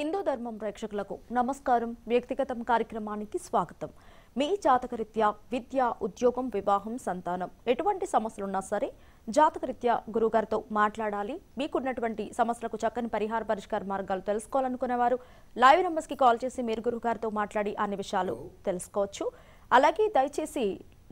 హిందూ ధర్మం ప్రేక్షకులకు నమస్కారం వ్యక్తిగతం కార్యక్రమానికి స్వాగతం మీ జాతకరీత్యా విద్య ఉద్యోగం వివాహం సంతానం ఎటువంటి సమస్యలున్నా సరే జాతకరీత్యా గురుగారితో మాట్లాడాలి మీకున్నటువంటి సమస్యలకు చక్కని పరిహార పరిష్కార మార్గాలు తెలుసుకోవాలనుకునేవారు లైవ్ నెంబర్స్కి కాల్ చేసి మీరు గురుగారితో మాట్లాడి అన్ని విషయాలు తెలుసుకోవచ్చు అలాగే దయచేసి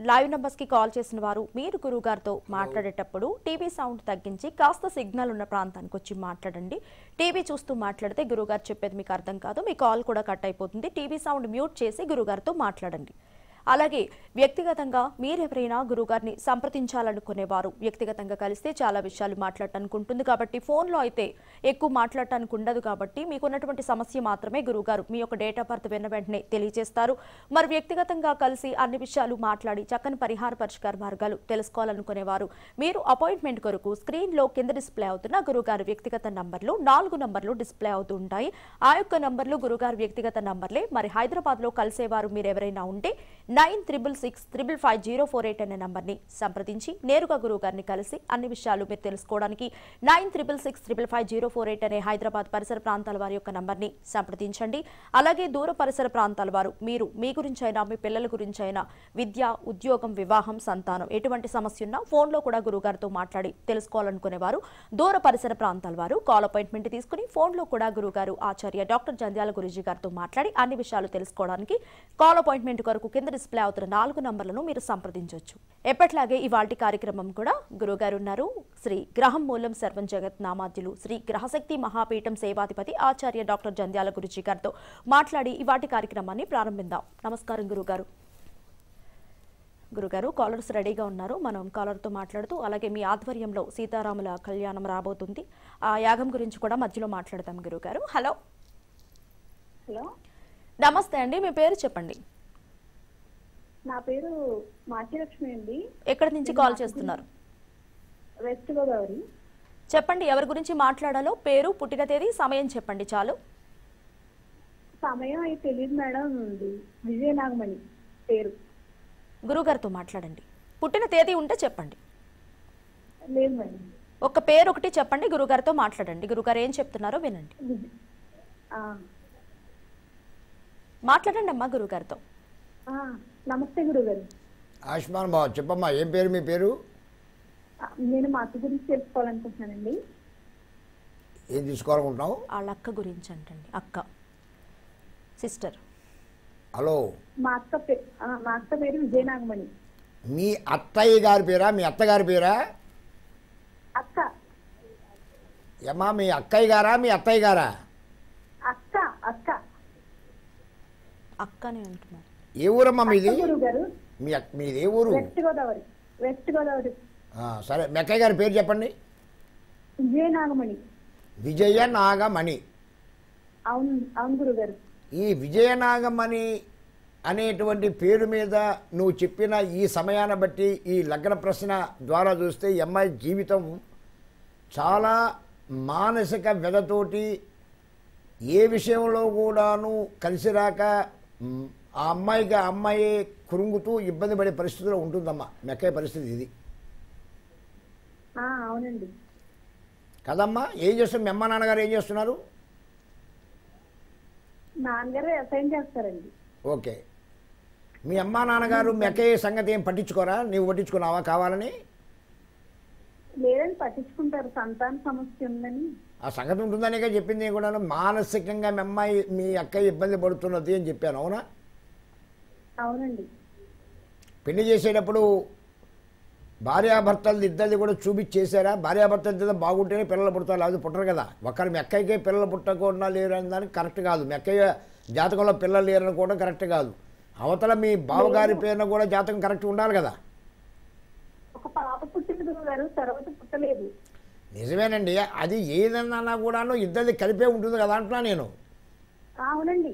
లైవ్ నంబర్స్ కి కాల్ చేసిన వారు మీరు గురువు గారితో మాట్లాడేటప్పుడు టీవీ సౌండ్ తగ్గించి కాస్త సిగ్నల్ ఉన్న ప్రాంతానికి వచ్చి మాట్లాడండి టీవీ చూస్తూ మాట్లాడితే గురువు చెప్పేది మీకు అర్థం కాదు మీ కాల్ కూడా కట్ అయిపోతుంది టీవీ సౌండ్ మ్యూట్ చేసి గురువు మాట్లాడండి అలాగే వ్యక్తిగతంగా మీరెవరైనా గురుగారిని సంప్రదించాలనుకునేవారు వ్యక్తిగతంగా కలిస్తే చాలా విషయాలు మాట్లాడటానికి ఉంటుంది కాబట్టి ఫోన్లో అయితే ఎక్కువ మాట్లాడటానికి ఉండదు కాబట్టి మీకున్నటువంటి సమస్య మాత్రమే గురుగారు మీ యొక్క డేట్ ఆఫ్ బర్త్ విన్న వెంటనే తెలియజేస్తారు మరి వ్యక్తిగతంగా కలిసి అన్ని విషయాలు మాట్లాడి చక్కని పరిహార పరిష్కార మార్గాలు తెలుసుకోవాలనుకునేవారు మీరు అపాయింట్మెంట్ కొరకు స్క్రీన్లో కింద డిస్ప్లే అవుతున్న గురుగారు వ్యక్తిగత నంబర్లు నాలుగు నంబర్లు డిస్ప్లే అవుతూ ఉంటాయి ఆ యొక్క నంబర్లు గురుగారు వ్యక్తిగత నంబర్లే మరి హైదరాబాద్లో కలిసేవారు మీరు ఎవరైనా ఉంటే nine triple six triple five zero four eight అనే నంబర్ని సంప్రదించి నేరుగా గురువు గారిని కలిసి అన్ని విషయాలు మీరు తెలుసుకోవడానికి nine triple six triple five zero four eight అనే హైదరాబాద్ పరిసర ప్రాంతాల వారి యొక్క నంబర్ని సంప్రదించండి అలాగే దూర పరిసర ప్రాంతాల వారు మీరు మీ గురించైనా మీ పిల్లల గురించైనా విద్య ఉద్యోగం వివాహం సంతానం ఎటువంటి సమస్య ఉన్నా ఫోన్లో కూడా గారితో మాట్లాడి తెలుసుకోవాలనుకునేవారు దూర పరిసర ప్రాంతాల వారు కాల్ అపాయింట్మెంట్ తీసుకుని ఫోన్లో కూడా గురుగారు ఆచార్య డాక్టర్ జంధ్యాల గురుజీ గారితో మాట్లాడి అన్ని విషయాలు తెలుసుకోవడానికి కాల్ అపాయింట్మెంట్ కొరకు కింద డిస్ప్లే అవుతున్న నాలుగు నంబర్లను మీరు సంప్రదించవచ్చు ఎప్పట్లాగే వాటి కార్యక్రమం కూడా గురుగారు ఉన్నారు శ్రీ గ్రహం మూలం సర్వం జగత్ నామాధ్యులు శ్రీ గ్రహశక్తి మహాపీఠం సేవాధిపతి ఆచార్య డాక్టర్ జంధ్యాల గురుజీ గారితో మాట్లాడి ఇవాటి కార్యక్రమాన్ని ప్రారంభిద్దాం నమస్కారం గురుగారు గురుగారు కాలర్స్ రెడీగా ఉన్నారు మనం కాలర్తో మాట్లాడుతూ అలాగే మీ ఆధ్వర్యంలో సీతారాముల కళ్యాణం రాబోతుంది ఆ యాగం గురించి కూడా మధ్యలో మాట్లాడతాం గురుగారు హలో హలో నమస్తే అండి మీ పేరు చెప్పండి నా పేరు మాట్యలక్ష్మి అండి ఎక్కడి నుంచి కాల్ చేస్తున్నారు వెస్ట్ గోదావరి చెప్పండి ఎవరి గురించి మాట్లాడాలో పేరు పుట్టిన తేదీ సమయం చెప్పండి చాలు సమయం అయితే తెలియదు మేడం విజయనాగమణి పేరు గురుగారితో మాట్లాడండి పుట్టిన తేదీ ఉంటే చెప్పండి లేదు మేడం ఒక పేరు ఒకటి చెప్పండి గురుగారితో మాట్లాడండి గురుగారు ఏం చెప్తున్నారో వినండి మాట్లాడండి అమ్మా గురుగారితో నమస్తే గురుగారు ఆయుష్మాన్ బాబు చెప్పమ్మా ఏం పేరు మీ పేరు నేను మా అక్క గురించి తెలుసుకోవాలనుకుంటున్నానండి ఏం తీసుకోవాలనుకుంటున్నావు వాళ్ళ అక్క గురించి అంటండి అక్క సిస్టర్ హలో మా అక్క మా అక్క పేరు విజయనాగమణి మీ అత్తయ్య గారి పేరా మీ అత్తగారి పేరా అక్క ఏమా మీ అక్కయ్య గారా మీ అత్తయ్య గారా అక్క అక్క అక్కనే అంటున్నారు ఏ ఊరమ్మా మీది మీ మీది ఏ ఊరు సరే మెక్కయ్య గారి పేరు చెప్పండి విజయ నాగమణి విజయ నాగమణి ఈ విజయ నాగమణి అనేటువంటి పేరు మీద నువ్వు చెప్పిన ఈ సమయాన్ని బట్టి ఈ లగ్న ప్రశ్న ద్వారా చూస్తే అమ్మాయి జీవితం చాలా మానసిక వ్యధతోటి ఏ విషయంలో కూడాను కలిసిరాక ఆ అమ్మాయికి ఆ అమ్మాయి కురుంగుతూ ఇబ్బంది పడే పరిస్థితిలో ఉంటుందమ్మా మెక్కే పరిస్థితి ఇది అవునండి కదమ్మా ఏం చేస్తారు మీ అమ్మ నాన్నగారు ఏం చేస్తున్నారు చేస్తారండి ఓకే మీ అమ్మ నాన్నగారు మెక్కయ్య సంగతి ఏం పట్టించుకోరా నువ్వు పట్టించుకున్నావా కావాలని లేదని పట్టించుకుంటారు సంతాన సమస్య ఉందని ఆ సంగతి ఉంటుందనే చెప్పింది కూడా మానసికంగా మీ అమ్మాయి మీ అక్క ఇబ్బంది పడుతున్నది అని చెప్పాను అవునా అవునండి పెళ్లి చేసేటప్పుడు భార్యాభర్తలు ఇద్దరిది కూడా చూపించి చేశారా భార్యాభర్తలు ఇద్దరు బాగుంటేనే పిల్లలు పుడతారు అది పుట్టరు కదా ఒకరు మెక్కయ్యకే పిల్లలు పుట్టకుండా లేరు అనడానికి కరెక్ట్ కాదు మెక్కయ్య జాతకంలో పిల్లలు లేరు కూడా కరెక్ట్ కాదు అవతల మీ బావగారి పేరున కూడా జాతకం కరెక్ట్ ఉండాలి కదా నిజమేనండి అది ఏదన్నా కూడాను ఇద్దరిది కలిపే ఉంటుంది కదా అంటున్నా నేను అవునండి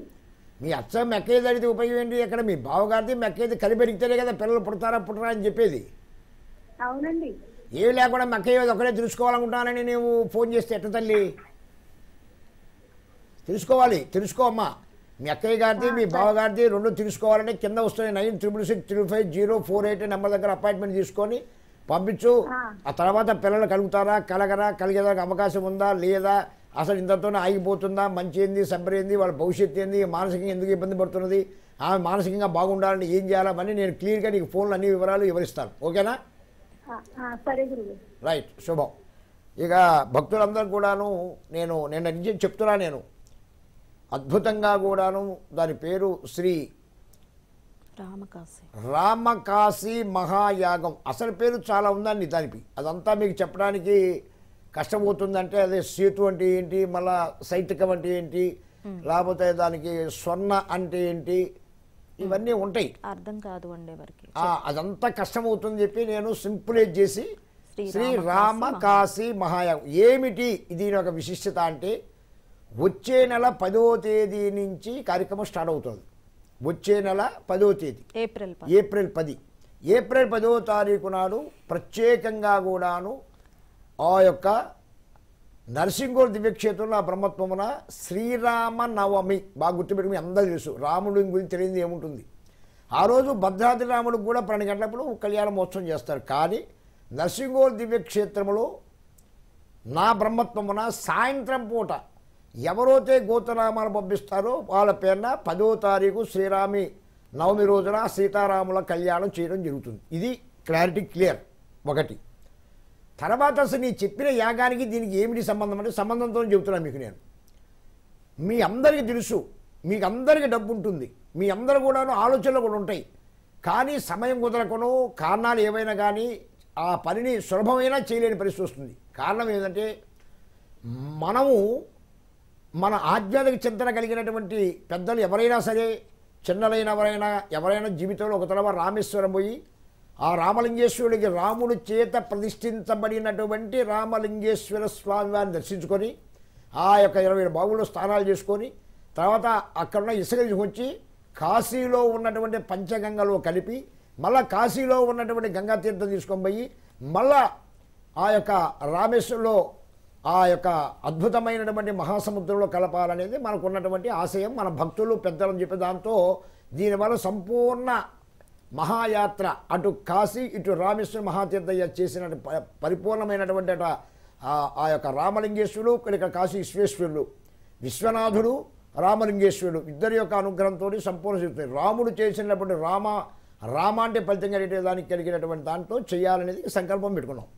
మీ అచ్చ మెక్కేది అడిగితే ఉపయోగం ఏంటి అక్కడ మీ బావగారిది మెక్కేది కలిపెడిగితేనే కదా పిల్లలు పుడతారా పుట్టరా అని చెప్పేది అవునండి ఏమి లేకుండా మెక్కేది ఒకటే తెలుసుకోవాలనుకుంటానని నేను ఫోన్ చేస్తే ఎట్ట తల్లి తెలుసుకోవాలి తెలుసుకో అమ్మా మీ అక్కయ్య గారిది మీ బావగారిది రెండు తెలుసుకోవాలని కింద వస్తుంది nine triple six three five zero four eight number దగ్గర అపాయింట్మెంట్ తీసుకొని పంపించు ఆ తర్వాత పిల్లలు కలుగుతారా కలగరా కలిగేదానికి అవకాశం ఉందా లేదా అసలు ఇంతతోనే ఆగిపోతుందా మంచి ఏంది ఏంది వాళ్ళ భవిష్యత్తు ఏంది మానసికంగా ఎందుకు ఇబ్బంది పడుతున్నది ఆమె మానసికంగా బాగుండాలని ఏం చేయాలని నేను క్లియర్గా నీకు ఫోన్లో అన్ని వివరాలు వివరిస్తాను ఓకేనా రైట్ శుభం ఇక భక్తులందరూ కూడాను నేను నేను నిజం చెప్తున్నా నేను అద్భుతంగా కూడాను దాని పేరు శ్రీ రామకాశి రామకాశి మహాయాగం అసలు పేరు చాలా ఉందండి దానికి అదంతా మీకు చెప్పడానికి కష్టమవుతుందంటే అదే సీటు అంటే ఏంటి మళ్ళా సైతికం అంటే ఏంటి లేకపోతే దానికి స్వర్ణ అంటే ఏంటి ఇవన్నీ ఉంటాయి అర్థం కాదు అదంతా కష్టమవుతుంది చెప్పి నేను సింపుల్ చేసి శ్రీ రామ కాశీ మహాయాగం ఏమిటి దీని ఒక విశిష్టత అంటే వచ్చే నెల పదో తేదీ నుంచి కార్యక్రమం స్టార్ట్ అవుతుంది వచ్చే నెల పదో తేదీ ఏప్రిల్ ఏప్రిల్ పది ఏప్రిల్ పదో తారీఖు నాడు ప్రత్యేకంగా కూడాను ఆ యొక్క నరసింహోర్ దివ్యక్షేత్రంలో ఆ బ్రహ్మత్వమున శ్రీరామ నవమి బాగా గుర్తుపెట్టుకుని అందరూ తెలుసు రాముడి గురించి తెలియదు ఏముంటుంది ఆ రోజు భద్రాద్రి రాముడికి కూడా పన్నెండు గంటలప్పుడు కళ్యాణ మహోత్సవం చేస్తారు కానీ నరసింహోర్ దివ్యక్షేత్రంలో నా బ్రహ్మత్వమున సాయంత్రం పూట ఎవరైతే గోతరామాలు పంపిస్తారో వాళ్ళ పేరున పదో తారీఖు శ్రీరామి నవమి రోజున సీతారాముల కళ్యాణం చేయడం జరుగుతుంది ఇది క్లారిటీ క్లియర్ ఒకటి తర్వాత అసలు నీ చెప్పిన యాగానికి దీనికి ఏమిటి సంబంధం అంటే సంబంధంతో చెబుతున్నా మీకు నేను మీ అందరికీ తెలుసు మీకు అందరికీ డబ్బు ఉంటుంది మీ అందరు కూడాను ఆలోచనలు కూడా ఉంటాయి కానీ సమయం కుదరకును కారణాలు ఏవైనా కానీ ఆ పనిని సులభమైనా చేయలేని పరిస్థితి వస్తుంది కారణం ఏంటంటే మనము మన ఆధ్యాత్మిక చింతన కలిగినటువంటి పెద్దలు ఎవరైనా సరే చిన్నలైన ఎవరైనా ఎవరైనా జీవితంలో ఒక తర్వాత రామేశ్వరం పోయి ఆ రామలింగేశ్వరుడికి రాముడు చేత ప్రతిష్ఠించబడినటువంటి రామలింగేశ్వర స్వామి వారిని దర్శించుకొని ఆ యొక్క ఇరవై బాగులు స్నానాలు చేసుకొని తర్వాత అక్కడున్న ఇసుక వచ్చి కాశీలో ఉన్నటువంటి పంచగంగలో కలిపి మళ్ళా కాశీలో ఉన్నటువంటి గంగా తీర్థం తీసుకొని పోయి మళ్ళా ఆ యొక్క రామేశ్వరంలో ఆ యొక్క అద్భుతమైనటువంటి మహాసముద్రంలో కలపాలనేది మనకు ఉన్నటువంటి ఆశయం మన భక్తులు పెద్దలని చెప్పే దాంతో దీనివల్ల సంపూర్ణ మహాయాత్ర అటు కాశీ ఇటు రామేశ్వర మహాతీర్థయ్య చేసిన పరిపూర్ణమైనటువంటి అట ఆ యొక్క రామలింగేశ్వరుడు ఇక్కడ కాశీ విశ్వేశ్వరుడు విశ్వనాథుడు రామలింగేశ్వరుడు ఇద్దరి యొక్క అనుగ్రహంతో సంపూర్ణ చేస్తుంది రాముడు చేసినటువంటి రామ రామ అంటే కలిగే దానికి కలిగినటువంటి దాంట్లో చేయాలనేది సంకల్పం పెట్టుకున్నాం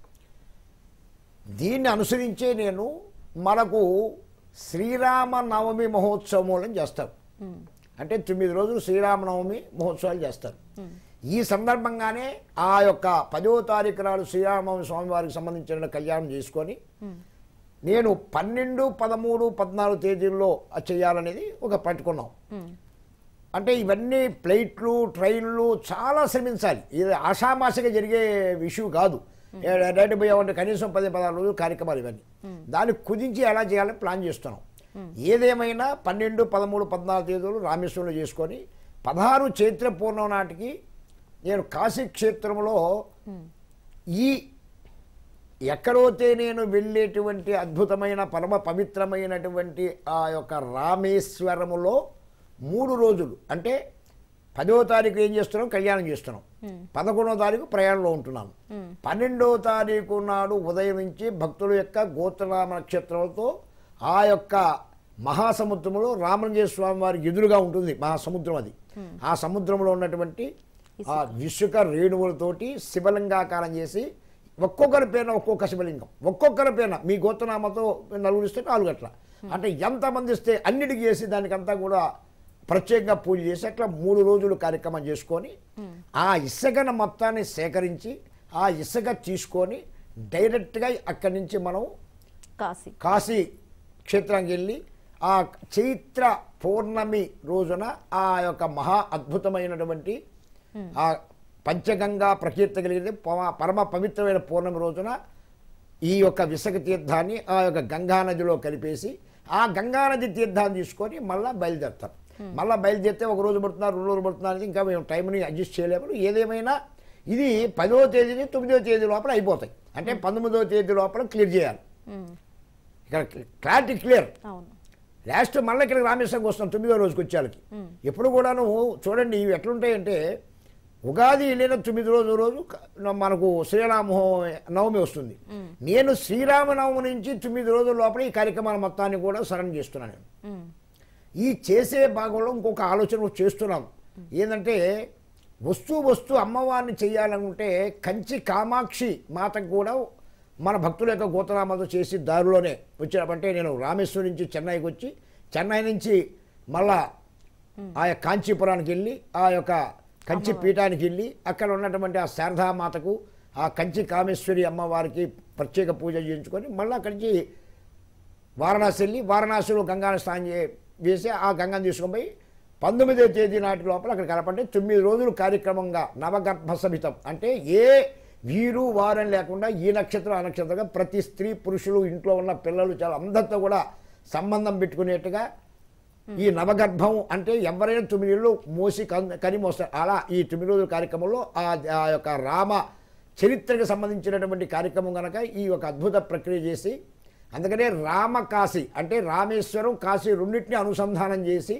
దీన్ని అనుసరించే నేను మనకు శ్రీరామ నవమి మహోత్సవం అని అంటే తొమ్మిది రోజులు శ్రీరామనవమి మహోత్సవాలు చేస్తారు ఈ సందర్భంగానే ఆ యొక్క పదో తారీఖు నాడు శ్రీరామనవమి స్వామివారికి సంబంధించిన కళ్యాణం చేసుకొని నేను పన్నెండు పదమూడు పద్నాలుగు తేదీల్లో చేయాలనేది ఒక పట్టుకున్నాం అంటే ఇవన్నీ ప్లేట్లు ట్రైన్లు చాలా శ్రమించాలి ఇది ఆషామాసగా జరిగే విషయం కాదు రేటు hmm. పోయామంటే కనీసం పది పదహారు రోజులు కార్యక్రమాలు ఇవన్నీ hmm. దాన్ని కుదించి ఎలా చేయాలని ప్లాన్ చేస్తున్నాం ఏదేమైనా పన్నెండు పదమూడు పద్నాలుగు తేదీలు రామేశ్వరంలో చేసుకొని పదహారు చైత్ర పూర్ణం నాటికి నేను కాశీక్షేత్రంలో ఈ ఎక్కడైతే నేను వెళ్ళేటువంటి అద్భుతమైన పరమ పవిత్రమైనటువంటి ఆ యొక్క రామేశ్వరములో మూడు రోజులు అంటే పదో తారీఖు ఏం చేస్తున్నాం కళ్యాణం చేస్తున్నాం పదకొండవ తారీఖు ప్రయాణంలో ఉంటున్నాను పన్నెండవ తారీఖు నాడు ఉదయం నుంచి భక్తుల యొక్క గోత్రనామ నక్షత్రంతో ఆ యొక్క మహాసముద్రంలో రామంజయ స్వామి వారికి ఎదురుగా ఉంటుంది మహాసముద్రం అది hmm. ఆ సముద్రంలో ఉన్నటువంటి ఆ విశ్వక రేణువులతోటి శివలింగాకారం చేసి ఒక్కొక్కరి పేరున ఒక్కొక్క శివలింగం ఒక్కొక్కరి పేరున మీ నలుగురు నలుగురిస్తే నాలుగు అట్లా hmm. అంటే ఎంతమంది ఇస్తే అన్నిటికీ చేసి దానికంతా కూడా ప్రత్యేకంగా పూజ చేసి అట్లా మూడు రోజులు కార్యక్రమం చేసుకొని hmm. ఆ ఇసుకను మొత్తాన్ని సేకరించి ఆ ఇసుక తీసుకొని డైరెక్ట్గా అక్కడి నుంచి మనం కాశీ కాశీ క్షేత్రానికి వెళ్ళి ఆ చైత్ర పౌర్ణమి రోజున ఆ యొక్క మహా అద్భుతమైనటువంటి ఆ పంచగంగా ప్రకీర్తి కలిగింది పరమ పవిత్రమైన పౌర్ణమి రోజున ఈ యొక్క విసక తీర్థాన్ని ఆ యొక్క గంగానదిలో కలిపేసి ఆ గంగానది తీర్థాన్ని తీసుకొని మళ్ళీ బయలుదేరుతారు మళ్ళీ బయలుదేరితే ఒక రోజు పడుతున్నారు రెండు రోజులు పడుతున్నారు ఇంకా మేము టైంని అడ్జస్ట్ చేయలేము ఏదేమైనా ఇది పదో తేదీని తొమ్మిదో తేదీ లోపల అయిపోతాయి అంటే పంతొమ్మిదో తేదీ లోపల క్లియర్ చేయాలి ఇక్కడ క్లారిటీ క్లియర్ లాస్ట్ మళ్ళీ ఇక్కడికి రామేశ్వరంకి వస్తాం తొమ్మిదో రోజుకి వచ్చేళ్ళకి ఎప్పుడు కూడాను చూడండి ఇవి ఎట్లుంటాయంటే ఉగాది వెళ్ళిన తొమ్మిది రోజు రోజు మనకు శ్రీరామ నవమి వస్తుంది నేను శ్రీరామనవమి నుంచి తొమ్మిది రోజుల లోపల ఈ కార్యక్రమాల మొత్తాన్ని కూడా సరణ చేస్తున్నాను నేను ఈ చేసే భాగంలో ఇంకొక ఆలోచన చేస్తున్నాం ఏంటంటే వస్తూ వస్తూ అమ్మవారిని చేయాలనుకుంటే కంచి కామాక్షి మాతకు కూడా మన భక్తుల యొక్క గోతనామాలతో చేసి దారిలోనే వచ్చినప్పుడు నేను రామేశ్వరం నుంచి చెన్నైకి వచ్చి చెన్నై నుంచి మళ్ళా ఆ యొక్క కాంచీపురానికి వెళ్ళి ఆ యొక్క కంచి పీఠానికి వెళ్ళి అక్కడ ఉన్నటువంటి ఆ శారదామాతకు ఆ కంచి కామేశ్వరి అమ్మవారికి ప్రత్యేక పూజ చేయించుకొని మళ్ళీ అక్కడి నుంచి వారణాసి వెళ్ళి వారణాసిలో గంగాను స్నానం చేసి ఆ గంగను తీసుకొని పోయి పంతొమ్మిదవ తేదీ నాటి లోపల అక్కడ కలపంటే తొమ్మిది రోజులు కార్యక్రమంగా నవగర్భ సభితం అంటే ఏ వీరు వారని లేకుండా ఈ నక్షత్రం ఆ నక్షత్రంగా ప్రతి స్త్రీ పురుషులు ఇంట్లో ఉన్న పిల్లలు చాలా అందరితో కూడా సంబంధం పెట్టుకునేట్టుగా ఈ నవగర్భం అంటే ఎవరైనా తుమిళలు మోసి కని మోస్తారు అలా ఈ రోజుల కార్యక్రమంలో ఆ యొక్క రామ చరిత్రకు సంబంధించినటువంటి కార్యక్రమం కనుక ఈ ఒక అద్భుత ప్రక్రియ చేసి అందుకనే రామ కాశీ అంటే రామేశ్వరం కాశీ రెండింటిని అనుసంధానం చేసి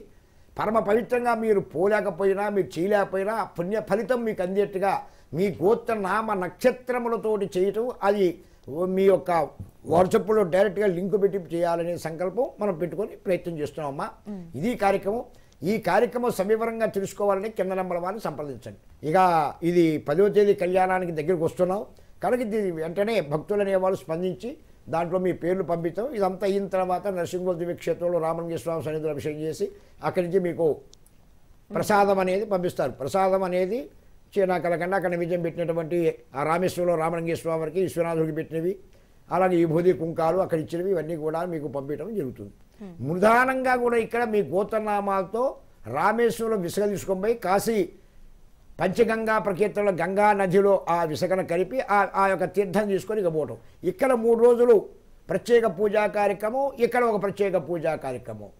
పరమ పవిత్రంగా మీరు పోలేకపోయినా మీరు చేయలేకపోయినా పుణ్య ఫలితం మీకు అందేట్టుగా మీ గోత్ర నామ నక్షత్రములతోటి చేయటం అది మీ యొక్క వాట్సాప్లో డైరెక్ట్గా లింక్ పెట్టి చేయాలనే సంకల్పం మనం పెట్టుకొని ప్రయత్నం చేస్తున్నామమ్మా ఇది కార్యక్రమం ఈ కార్యక్రమం సవివరంగా తెలుసుకోవాలని కింద నెంబర్ వారిని సంప్రదించండి ఇక ఇది పదవ తేదీ కళ్యాణానికి దగ్గరికి వస్తున్నాం కనుక దీని వెంటనే భక్తులు అనేవాళ్ళు స్పందించి దాంట్లో మీ పేర్లు పంపిస్తాం ఇదంతా అయిన తర్వాత నరసింహదేవి క్షేత్రంలో రామలింగ స్వామి సన్నిధిలో అభిషేకం చేసి అక్కడి నుంచి మీకు ప్రసాదం అనేది పంపిస్తారు ప్రసాదం అనేది చీనాకళ కన్నా అక్కడ విజయం పెట్టినటువంటి ఆ రామేశ్వరంలో రామలింగేశ్వరికి విశ్వనాథుడికి పెట్టినవి అలాగే విభూతి కుంకాలు అక్కడ ఇచ్చినవి ఇవన్నీ కూడా మీకు పంపించడం జరుగుతుంది నిదానంగా కూడా ఇక్కడ మీ గోతనామాలతో రామేశ్వరంలో విసుగ తీసుకొని పోయి కాశీ పంచగంగా ప్రకీర్తనలో గంగా నదిలో ఆ విసగను కలిపి ఆ యొక్క తీర్థం తీసుకొని ఇక పోవటం ఇక్కడ మూడు రోజులు ప్రత్యేక పూజా కార్యక్రమం ఇక్కడ ఒక ప్రత్యేక పూజా కార్యక్రమం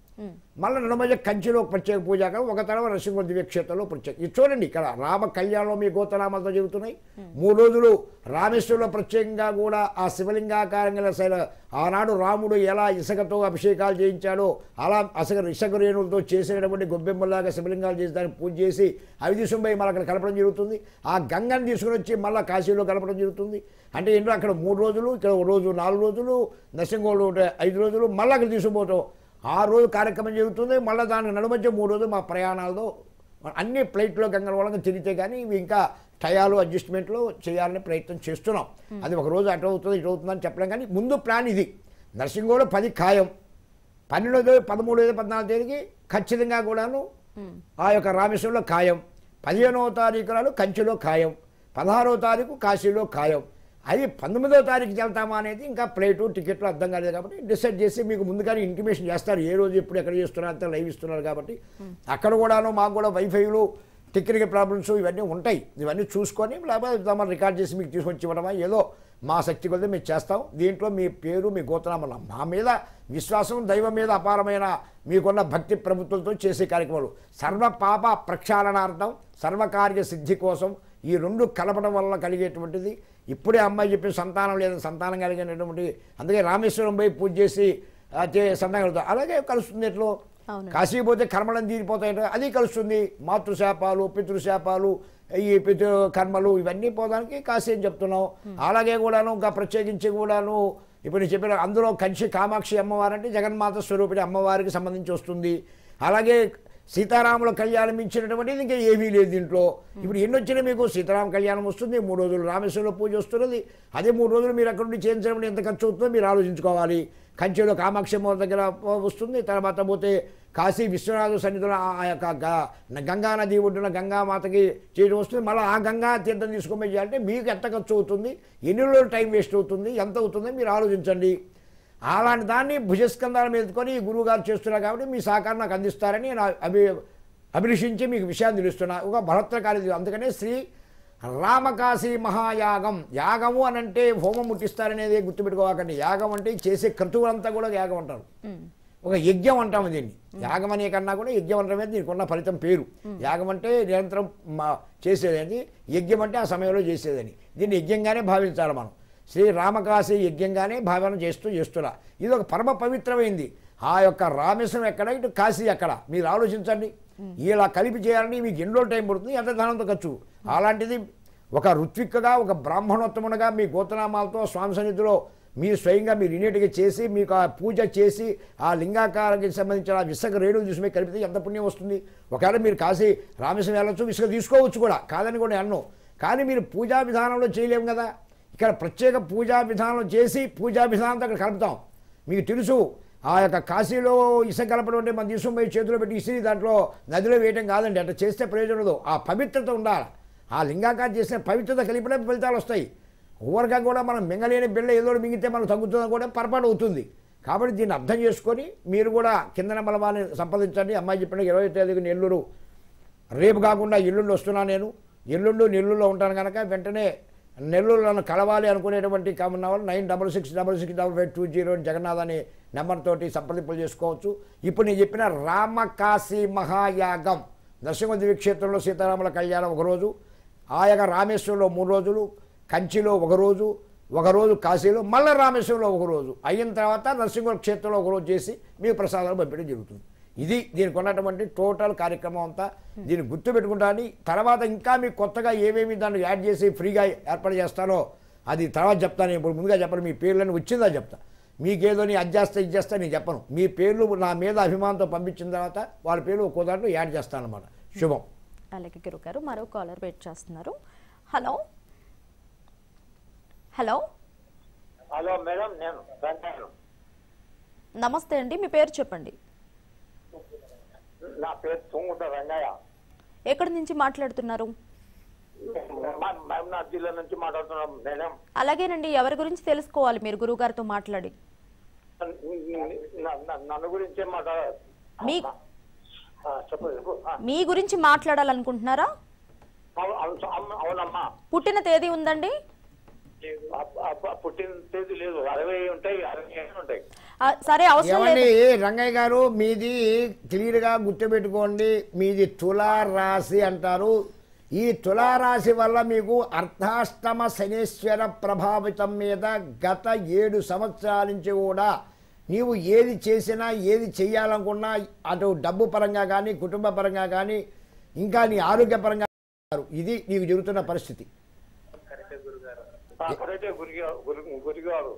మళ్ళీ నడమజ కంచిలో ప్రత్యేక పూజ ఒక తర్వాత నరసింహ దివ్య క్షేత్రంలో ప్రత్యేక ఇది చూడండి ఇక్కడ రామ కళ్యాణంలో మీ గోతనామాలతో చెబుతున్నాయి మూడు రోజులు రామేశ్వరంలో ప్రత్యేకంగా కూడా ఆ శివలింగాకారంగా శైల ఆనాడు రాముడు ఎలా ఇసుకతో అభిషేకాలు చేయించాడో అలా అసగ ఇసుక రేణులతో చేసేటటువంటి గొబ్బెమ్మలాగా శివలింగాలు చేసి దాన్ని పూజ చేసి అవి తీసుకుపోయి మళ్ళీ అక్కడ కలపడం జరుగుతుంది ఆ గంగను తీసుకుని వచ్చి మళ్ళీ కాశీలో కలపడం జరుగుతుంది అంటే ఏంటో అక్కడ మూడు రోజులు ఇక్కడ ఒక రోజు నాలుగు రోజులు నరసింహోడు ఐదు రోజులు మళ్ళీ అక్కడ తీసుకుపోతాం ఆ రోజు కార్యక్రమం జరుగుతుంది మళ్ళీ దానికి నడుమధ్య మూడు రోజులు మా ప్రయాణాలతో అన్ని గంగల గంగరవాళ్ళంగా తిరిగితే కానీ ఇవి ఇంకా టయాలు అడ్జస్ట్మెంట్లు చేయాలని ప్రయత్నం చేస్తున్నాం అది ఒక రోజు అటు అవుతుంది ఇటు అవుతుందని చెప్పడం కానీ ముందు ప్లాన్ ఇది నర్సింగ్ కూడా పది ఖాయం పన్నెండో తేదీ పదమూడో తేదీ పద్నాలుగు తేదీకి ఖచ్చితంగా కూడాను ఆ యొక్క రామేశ్వరంలో ఖాయం పదిహేనవ తారీఖు కంచిలో ఖాయం పదహారవ తారీఖు కాశీలో ఖాయం అది పంతొమ్మిదో తారీఖు వెళ్తామా అనేది ఇంకా ప్లేటు టికెట్లు అర్థం కాలేదు కాబట్టి డిసైడ్ చేసి మీకు ముందుగానే ఇంటిమేషన్ చేస్తారు ఏ రోజు ఎప్పుడు ఎక్కడ చేస్తున్నారు అంతా లైవ్ ఇస్తున్నారు కాబట్టి అక్కడ కూడాను మాకు కూడా వైఫైలు టికెట్కి ప్రాబ్లమ్స్ ఇవన్నీ ఉంటాయి ఇవన్నీ చూసుకొని లేకపోతే రికార్డ్ చేసి మీకు తీసుకొచ్చి ఇవ్వడమా ఏదో మా శక్తి కొద్దీ మేము చేస్తాం దీంట్లో మీ పేరు మీ గోతనామల మా మీద విశ్వాసం దైవం మీద అపారమైన మీకున్న భక్తి ప్రభుత్వంతో చేసే కార్యక్రమాలు సర్వ పాప ప్రక్షాళనార్థం సర్వకార్య సిద్ధి కోసం ఈ రెండు కలపడం వల్ల కలిగేటువంటిది ఇప్పుడే అమ్మాయి చెప్పిన సంతానం లేదని సంతానం కలిగినటువంటి అందుకే రామేశ్వరం పోయి పూజ చేసి సంతానం అలాగే కలుస్తుంది ఎట్లో కాశీ పోతే కర్మలను తీరిపోతాయి అది కలుస్తుంది మాతృశాపాలు పితృశాపాలు ఈ పితృ కర్మలు ఇవన్నీ పోవడానికి కాశీ అని చెప్తున్నాం అలాగే కూడాను ఇంకా ప్రత్యేకించి కూడాను ఇప్పుడు నేను చెప్పిన అందులో కంచి కామాక్షి అమ్మవారు అంటే జగన్మాత స్వరూపిణి అమ్మవారికి సంబంధించి వస్తుంది అలాగే సీతారాముల కళ్యాణం ఇచ్చినటువంటిది ఇంకా ఏమీ లేదు దీంట్లో ఇప్పుడు ఎన్ని వచ్చినా మీకు సీతారామ కళ్యాణం వస్తుంది మూడు రోజులు రామేశ్వర పూజ వస్తున్నది అదే మూడు రోజులు మీరు అక్కడ నుండి చేయించడం ఎంత ఖర్చు అవుతుందో మీరు ఆలోచించుకోవాలి కంచెలో కామాక్షమ్మ దగ్గర వస్తుంది తర్వాత పోతే కాశీ విశ్వనాథ సన్నిధిలో ఆ యొక్క గంగా నది ఒడ్డున గంగామాతకి చేయడం వస్తుంది మళ్ళీ ఆ గంగా తీర్థం తీసుకొని చేయాలంటే మీకు ఎంత ఖర్చు అవుతుంది ఎన్ని రోజులు టైం వేస్ట్ అవుతుంది ఎంత అవుతుందో మీరు ఆలోచించండి అలాంటి దాన్ని భుజస్కంధాల ఎత్తుకొని ఈ గురువుగారు చేస్తున్నారు కాబట్టి మీ సహకారం నాకు అందిస్తారని నా అభి అభిలషించి మీకు విషయాన్ని తెలుస్తున్నా ఒక భరత్రకాలి అందుకనే శ్రీ రామకాశీ మహాయాగం యాగము అని అంటే హోమం ముట్టిస్తారనేది గుర్తుపెట్టుకోవాకండి యాగం అంటే చేసే క్రతువులంతా కూడా యాగం అంటారు ఒక యజ్ఞం అంటాము దీన్ని యాగం అనే కన్నా కూడా యజ్ఞం అంటే దీనికి ఉన్న ఫలితం పేరు యాగం అంటే నిరంతరం చేసేదని యజ్ఞం అంటే ఆ సమయంలో చేసేదని దీన్ని యజ్ఞంగానే భావించాలి మనం శ్రీ రామకాశీ యజ్ఞంగానే భావన చేస్తూ చేస్తురా ఇది ఒక పరమ పవిత్రమైంది ఆ యొక్క రామేశ్వరం ఎక్కడ ఇటు కాశీ ఎక్కడ మీరు ఆలోచించండి ఇలా కలిపి చేయాలని మీకు ఎన్నో టైం పడుతుంది ఎంత ధనంతో ఖర్చు అలాంటిది ఒక ఋత్విక్కగా ఒక బ్రాహ్మణోత్తముడుగా మీ గోతనామాలతో స్వామి సన్నిధిలో మీరు స్వయంగా మీరు ఇనేటిగా చేసి మీకు ఆ పూజ చేసి ఆ లింగాకారానికి సంబంధించిన ఆ విసక రేణువు చూసి మీకు కలిపితే ఎంత పుణ్యం వస్తుంది ఒకవేళ మీరు కాశీ రామేశ్వరం వెళ్ళచ్చు విసుగ తీసుకోవచ్చు కూడా కాదని కూడా అన్ను కానీ మీరు పూజా విధానంలో చేయలేము కదా ఇక్కడ ప్రత్యేక పూజా విధానం చేసి పూజా విధానంతో అక్కడ కలుపుతాం మీకు తెలుసు ఆ యొక్క కాశీలో ఇసుక కలపడం అంటే మన దేశం పోయి చేతిలో పెట్టి ఇసిరి దాంట్లో నదిలో వేయడం కాదండి అట్లా చేస్తే ప్రయోజనం లేదు ఆ పవిత్రత ఉండాలి ఆ లింగాకారం చేసిన పవిత్రత కలిపిన ఫలితాలు వస్తాయి ఊరగా కూడా మనం మింగలేని బిళ్ళ ఏదో మింగితే మనం తగ్గుతుందని కూడా పొరపాటు అవుతుంది కాబట్టి దీన్ని అర్థం చేసుకొని మీరు కూడా కిందన మలవాన్ని సంపాదించండి అమ్మాయి చెప్పిన ఇరవై తేదీకి నెల్లూరు రేపు కాకుండా ఎల్లుండి వస్తున్నా నేను ఎల్లుండు నెల్లూరులో ఉంటాను కనుక వెంటనే నెల్లూరు నన్ను కలవాలి అనుకునేటువంటి కామన్ నవల్ nine double six double six double five two zero Jagannath అనే నెంబర్తోటి సంప్రదింపులు చేసుకోవచ్చు ఇప్పుడు నేను చెప్పిన రామకాశీ మహాయాగం నరసింహ క్షేత్రంలో సీతారాముల కళ్యాణం ఒకరోజు ఆయన రామేశ్వరంలో మూడు రోజులు కంచిలో ఒకరోజు ఒకరోజు కాశీలో మళ్ళీ రామేశ్వరంలో ఒకరోజు అయిన తర్వాత నరసింహ క్షేత్రంలో ఒకరోజు చేసి మీకు ప్రసాదాలు పంపించడం జరుగుతుంది ఇది దీనికి ఉన్నటువంటి టోటల్ కార్యక్రమం అంతా దీన్ని గుర్తుపెట్టుకుంటాను తర్వాత ఇంకా మీకు కొత్తగా ఏమేమి దాన్ని యాడ్ చేసి ఫ్రీగా ఏర్పాటు చేస్తారో అది తర్వాత చెప్తాను ఇప్పుడు ముందుగా చెప్పను మీ పేర్లని వచ్చిందా చెప్తా మీకేదో నీ అది ఇది చేస్తా నేను చెప్పను మీ పేర్లు నా మీద అభిమానంతో పంపించిన తర్వాత వాళ్ళ పేర్లు ఒక్కో దాంట్లో యాడ్ చేస్తాను అనమాట శుభం అలాగే గురుగారు మరో కాలర్ వెయిట్ చేస్తున్నారు హలో హలో హలో మేడం నేను నమస్తే అండి మీ పేరు చెప్పండి నా పేరు తుంగుట రంగయ్య ఎక్కడి నుంచి మాట్లాడుతున్నారు జిల్లా నుంచి మాట్లాడుతున్నాం మేడం అలాగేనండి ఎవరి గురించి తెలుసుకోవాలి మీరు గురువు గారితో మాట్లాడి నన్ను మీ మీ గురించి మాట్లాడాలనుకుంటున్నారా అవునమ్మా పుట్టిన తేదీ ఉందండి పుట్టిన తేదీ లేదు అరవై ఉంటాయి అరవై ఉంటాయి సరే రంగయ్య గారు మీది క్లియర్ గా గుర్తుపెట్టుకోండి మీది తుల రాశి అంటారు ఈ తులారాశి వల్ల మీకు అర్ధాష్టమ శనీశ్వర ప్రభావితం మీద గత ఏడు సంవత్సరాల నుంచి కూడా నీవు ఏది చేసినా ఏది చేయాలనుకున్నా అటు డబ్బు పరంగా కానీ కుటుంబ పరంగా కానీ ఇంకా నీ ఆరోగ్యపరంగా ఇది నీకు జరుగుతున్న పరిస్థితి అక్కడైతే గురిగారు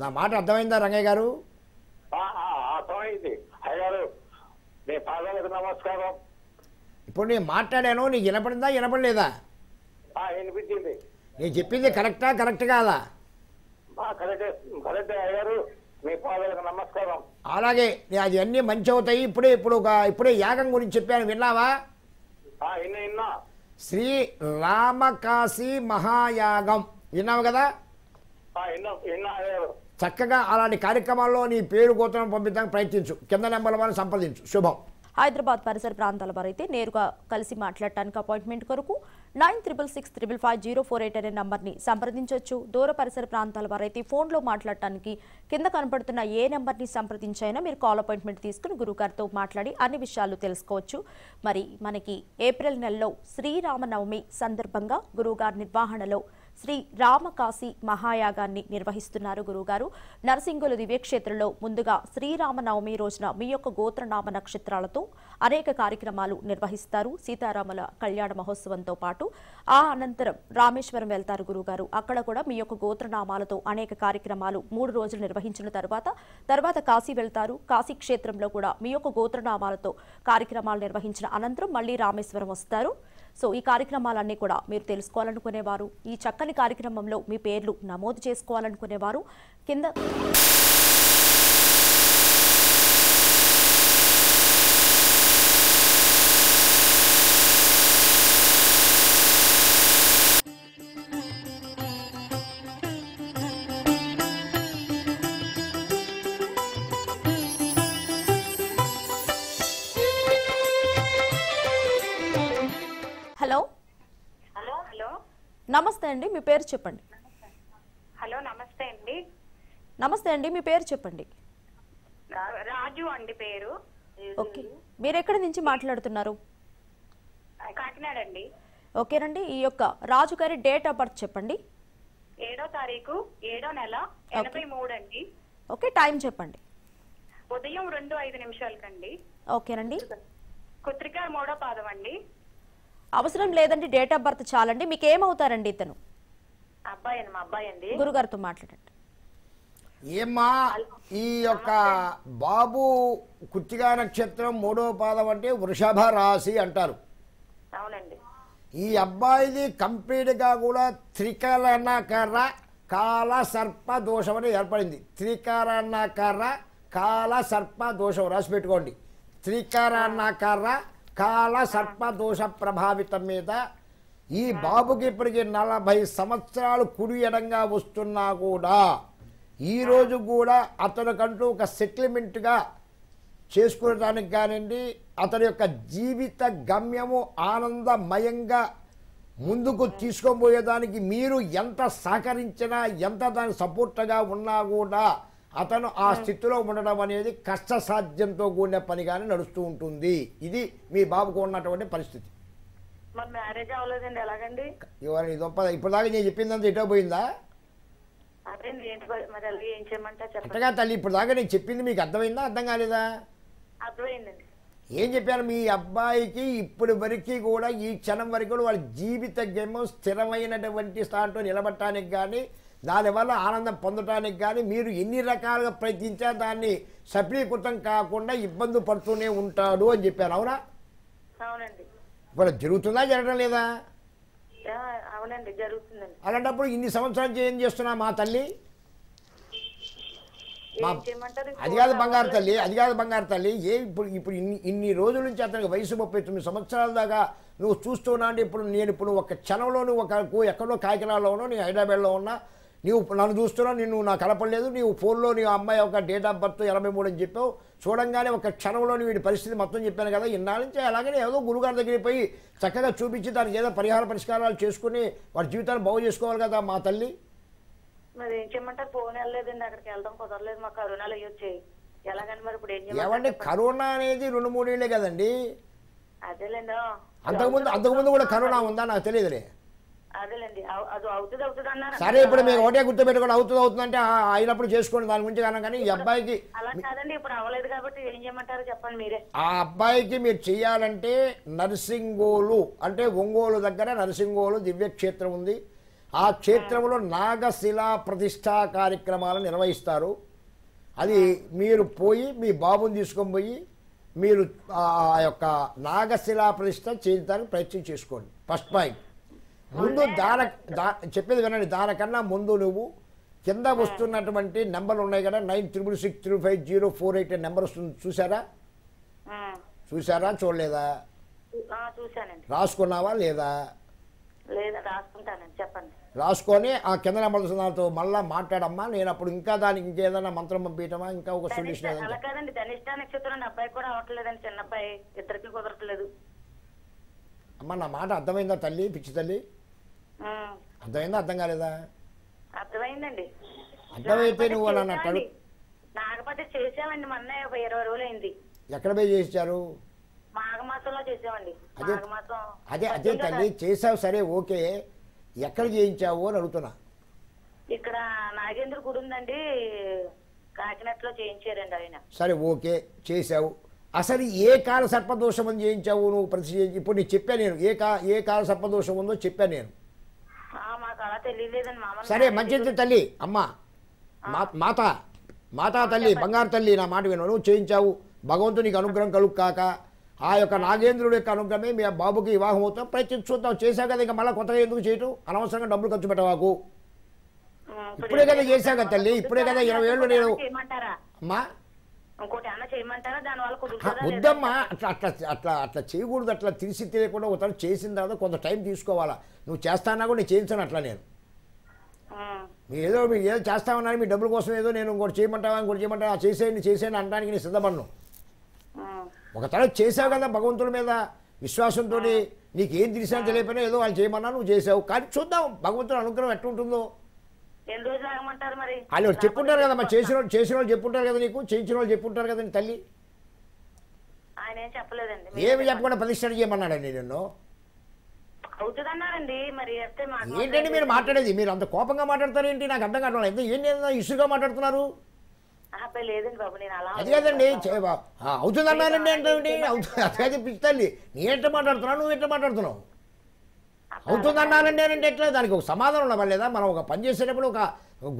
నా మాట అర్థమైందా రంగయ్య గారు అర్థమైంది అయ్యారు నీ పాదాలకు నమస్కారం ఇప్పుడు నేను మాట్లాడాను నీకు వినపడిందా వినపడలేదా వినిపించింది నేను చెప్పింది కరెక్టా కరెక్ట్ కాదా కరెక్టే అయ్యారు మీ పాదాలకు నమస్కారం అలాగే అది అన్నీ మంచి అవుతాయి ఇప్పుడే ఇప్పుడు ఇప్పుడే యాగం గురించి చెప్పాను విన్నావా విన్నా విన్నా శ్రీ రామకాశీ మహాయాగం విన్నావు కదా చక్కగా అలాంటి కార్యక్రమాల్లో నీ పేరు గోత్రం పంపించడానికి ప్రయత్నించు కింద నెంబర్ల వారిని సంప్రదించు శుభం హైదరాబాద్ పరిసర ప్రాంతాల వారైతే నేరుగా కలిసి మాట్లాడటానికి అపాయింట్మెంట్ కొరకు nine triple six triple five zero four eight అనే నంబర్ని సంప్రదించవచ్చు దూర పరిసర ప్రాంతాల వారైతే ఫోన్లో మాట్లాడటానికి కింద కనపడుతున్న ఏ నెంబర్ని సంప్రదించైనా మీరు కాల్ అపాయింట్మెంట్ తీసుకుని గురుగారితో మాట్లాడి అన్ని విషయాలు తెలుసుకోవచ్చు మరి మనకి ఏప్రిల్ నెలలో శ్రీరామనవమి సందర్భంగా గురువుగారి నిర్వహణలో శ్రీ రామకాశీ మహాయాగాన్ని నిర్వహిస్తున్నారు గురుగారు నరసింగులు దివ్యక్షేత్రంలో ముందుగా శ్రీరామనవమి రోజున మీ యొక్క గోత్రనామ నక్షత్రాలతో అనేక కార్యక్రమాలు నిర్వహిస్తారు సీతారాముల కళ్యాణ మహోత్సవంతో పాటు ఆ అనంతరం రామేశ్వరం వెళ్తారు గురుగారు అక్కడ కూడా మీ యొక్క గోత్రనామాలతో అనేక కార్యక్రమాలు మూడు రోజులు నిర్వహించిన తర్వాత తర్వాత కాశీ వెళ్తారు కాశీ క్షేత్రంలో కూడా మీ యొక్క గోత్రనామాలతో కార్యక్రమాలు నిర్వహించిన అనంతరం మళ్ళీ రామేశ్వరం వస్తారు సో ఈ కార్యక్రమాలన్నీ కూడా మీరు తెలుసుకోవాలనుకునేవారు ఈ చక్కని కార్యక్రమంలో మీ పేర్లు నమోదు చేసుకోవాలనుకునేవారు కింద అండి మీ పేరు చెప్పండి హలో నమస్తే అండి నమస్తే అండి మీ పేరు చెప్పండి రాజు అండి పేరు ఓకే మీరు ఎక్కడి నుంచి మాట్లాడుతున్నారు కాకినాడ అండి ఓకేనండి ఈ యొక్క రాజు గారి డేట్ ఆఫ్ బర్త్ చెప్పండి ఏడో తారీఖు ఏడో నెల ఎనభై మూడు అండి ఓకే టైం చెప్పండి ఉదయం రెండు ఐదు నిమిషాలకండి ఓకేనండి కుత్రిక మూడో పాదం అండి అవసరం లేదండి డేట్ ఆఫ్ బర్త్ చాలండి మీకు ఏమవుతారండి ఇతను అబ్బాయి మా అబ్బాయి అండి గురుగారితో మాట్లాడండి ఏమ్మా ఈ యొక్క బాబు కుర్తిగా నక్షత్రం మూడో పాదం అంటే వృషభ రాశి అంటారు అవునండి ఈ అబ్బాయిది కంప్లీట్గా కూడా త్రికరణకర కాల సర్ప దోషం అని ఏర్పడింది త్రికరణకర కాల సర్ప దోషం రాసి పెట్టుకోండి త్రికరణకర కాల సర్ప దోష ప్రభావితం మీద ఈ బాబుకి ఇప్పటికీ నలభై సంవత్సరాలు కుడి ఎడంగా వస్తున్నా కూడా ఈరోజు కూడా అతనికంటూ ఒక సెటిల్మెంట్గా చేసుకోవడానికి కానివ్వండి అతని యొక్క జీవిత గమ్యము ఆనందమయంగా ముందుకు తీసుకోబోయేదానికి మీరు ఎంత సహకరించినా ఎంత దాని సపోర్ట్గా ఉన్నా కూడా అతను ఆ స్థితిలో ఉండడం అనేది కష్టసాధ్యంతో కూడిన పనిగానే నడుస్తూ ఉంటుంది ఇది మీ బాబుకు ఉన్నటువంటి పరిస్థితి ఇప్పటిదాకా నేను చెప్పిందంతా ఇటో పోయిందా అట్టగా తల్లి ఇప్పటిదాకా నేను చెప్పింది మీకు అర్థమైందా అర్థం కాలేదా అర్థమైందండి ఏం చెప్పారు మీ అబ్బాయికి ఇప్పటి వరకు కూడా ఈ క్షణం వరకు వాళ్ళ జీవిత గమ్యం స్థిరమైనటువంటి స్థానంలో నిలబడటానికి కానీ దానివల్ల ఆనందం పొందటానికి కానీ మీరు ఎన్ని రకాలుగా ప్రయత్నించా దాన్ని సఫలీకృతం కాకుండా ఇబ్బంది పడుతూనే ఉంటాడు అని చెప్పారు అవునా ఇప్పుడు జరుగుతుందా జరగడం లేదా అలాంటప్పుడు ఇన్ని సంవత్సరాలు ఏం చేస్తున్నా మా తల్లి అది కాదు బంగారు తల్లి అది కాదు బంగారు తల్లి ఏ ఇప్పుడు ఇప్పుడు ఇన్ని ఇన్ని రోజుల నుంచి అతనికి వయసు ముప్పై తొమ్మిది సంవత్సరాల దాకా నువ్వు చూస్తున్నా అంటే ఇప్పుడు నేను ఇప్పుడు ఒక నువ్వు ఒక ఎక్కడో కాకినాడలో ఉన్నా నేను హైదరాబాద్లో ఉన్నా నీవు నన్ను చూస్తున్నా నిన్ను నా కలపలేదు నీవు ఫోన్లో నీ అమ్మాయి ఒక డేట్ ఆఫ్ బర్త్ ఎనభై మూడు అని చెప్పావు చూడంగానే ఒక క్షణంలో వీడి పరిస్థితి మొత్తం చెప్పాను కదా ఇన్నాళ్ళ నుంచి అలాగనే ఏదో గురుగారి దగ్గరికి పోయి చక్కగా చూపించి దానికి ఏదో పరిహార పరిష్కారాలు చేసుకుని వాడి జీవితాన్ని బాగు చేసుకోవాలి కదా మా తల్లి మరి ఏం చేయమంటారు ఫోన్ వెళ్ళలేదండి అక్కడికి వెళ్దాం కుదరలేదు మా కరోనాలు అయ్యి వచ్చాయి ఎలాగని మరి ఇప్పుడు ఏం ఏమండి కరోనా అనేది రెండు మూడు ఏళ్ళే కదండి అదేలేండి అంతకుముందు అంతకుముందు కూడా కరోనా ఉందా నాకు తెలియదులే అదేలేండి అది అవుతుంది అవుతుంది సరే ఇప్పుడు మీరు ఒకటే గుర్తుపెట్టుకోండి అవుతుంది అవుతుంది అంటే అయినప్పుడు చేసుకోండి దాని గురించి కానీ కానీ ఈ అబ్బాయికి ఇప్పుడు అవ్వలేదు కాబట్టి ఏం చేయమంటారు చెప్పండి మీరే ఆ అబ్బాయికి మీరు చేయాలంటే నర్సింగోలు అంటే ఒంగోలు దగ్గర నర్సింగోలు దివ్యక్షేత్రం ఉంది ఆ క్షేత్రంలో నాగశిలా ప్రతిష్టా కార్యక్రమాలు నిర్వహిస్తారు అది మీరు పోయి మీ బాబుని తీసుకొని పోయి మీరు ఆ యొక్క నాగశిలా ప్రతిష్ట చేయడానికి ప్రయత్నం చేసుకోండి ఫస్ట్ పాయింట్ ముందు దాన దా చెప్పేది వినండి దానికన్నా ముందు నువ్వు కింద వస్తున్నటువంటి నెంబర్లు ఉన్నాయి కదా nine triple six three five zero four eight number వస్తుంది చూసారా చూసారా చూడలేదా రాసుకున్నావా లేదా లేదా చెప్పండి రాసుకొని ఆ కింద నెంబర్స్ నాతో మళ్ళీ మాట్లాడమ్మా నేను అప్పుడు ఇంకా దానికి ఇంకేదైనా మంత్రం పంపించమా ఇంకా ఒక సొల్యూషన్ అలా కాదండి ధనిష్ట నక్షత్రం అబ్బాయి కూడా అవ్వట్లేదండి చిన్న అబ్బాయి ఇద్దరికి కుదరట్లేదు అమ్మ నా మాట అర్థమైందా తల్లి పిచ్చి తల్లి అర్థమైందా అర్థం కాలేదా అర్థమైందండి అర్థమైతే నువ్వు అలా నాకు నాగపతి చేసామండి మొన్న ఒక ఇరవై రోజులు అయింది ఎక్కడ పోయి చేసారు మాఘమాసంలో చేసామండి అదే అదే తల్లి చేసావు సరే ఓకే ఎక్కడ చేయించావు అని అడుగుతున్నా ఇక్కడ నాగేంద్ర గుడి ఉందండి కాకినాడలో చేయించారండి ఆయన సరే ఓకే చేశావు అసలు ఏ కాల సర్పదోషం అని చేయించావు నువ్వు ప్రతి ఇప్పుడు నీకు చెప్పాను నేను ఏ కా ఏ కాల సర్పదోషం ఉందో చెప్పాను నేను సరే మంచి తల్లి అమ్మ మాత మాతా తల్లి బంగారు తల్లి నా మాట విన్నాను చేయించావు భగవంతునికి అనుగ్రహం కలుగు కాక ఆ యొక్క నాగేంద్రుడి యొక్క అనుగ్రహమే మీ బాబుకి వివాహం అవుతాం ప్రయత్నం చూద్దాం చేశాక ఇంకా మళ్ళీ కొత్తగా ఎందుకు చేయటం అనవసరంగా డబ్బులు ఖర్చు పెట్టవాకు ఇప్పుడే కదా చేశాక తల్లి ఇప్పుడే కదా ఇరవై ఏళ్ళు నేను అమ్మా వద్దమ్మా అట్లా అట్లా అట్లా అట్లా చేయకూడదు అట్లా తెలిసి తెలియకుండా ఒకసారి చేసిన తర్వాత కొంత టైం తీసుకోవాలా నువ్వు చేస్తానా కూడా నేను చేయించాను అట్లా నేను మీరు ఏదో మీరు ఏదో చేస్తామన్నారు మీ డబ్బుల కోసం ఏదో నేను ఇంకోటి చేయమంటావా ఇంకోటి చేయమంటావా చేసేయండి చేసేయండి అనడానికి నేను సిద్ధపడను ఒక తరం చేసావు కదా భగవంతుడి మీద విశ్వాసంతో ఏం తెలిసినా తెలియపోయినా ఏదో వాళ్ళు చేయమన్నా నువ్వు చేసావు కానీ చూద్దాం భగవంతుడు అనుగ్రహం ఎట్లుంటుందో వాళ్ళు చెప్పుంటారు కదా మరి చేసిన వాళ్ళు చేసిన వాళ్ళు చెప్పుంటారు కదా నీకు చేయించిన వాళ్ళు చెప్పుంటారు కదా నీ తల్లి ఏమి చెప్పకుండా ప్రతిష్టం చేయమన్నాడండి నిన్ను ఏంటండి మీరు మాట్లాడేది మీరు అంత కోపంగా మాట్లాడతారు ఏంటి నాకు అర్థం కావడం లేదు ఏంటి ఇసుగా మాట్లాడుతున్నారు అది కాదండి అవుతుందన్నారండి అంటే అదే చెప్పించండి నీ ఎట్లా మాట్లాడుతున్నావు నువ్వు ఎట్లా మాట్లాడుతున్నావు అని అంటే ఎట్లా దానికి ఒక సమాధానం ఉండవలేదా మనం ఒక పని చేసేటప్పుడు ఒక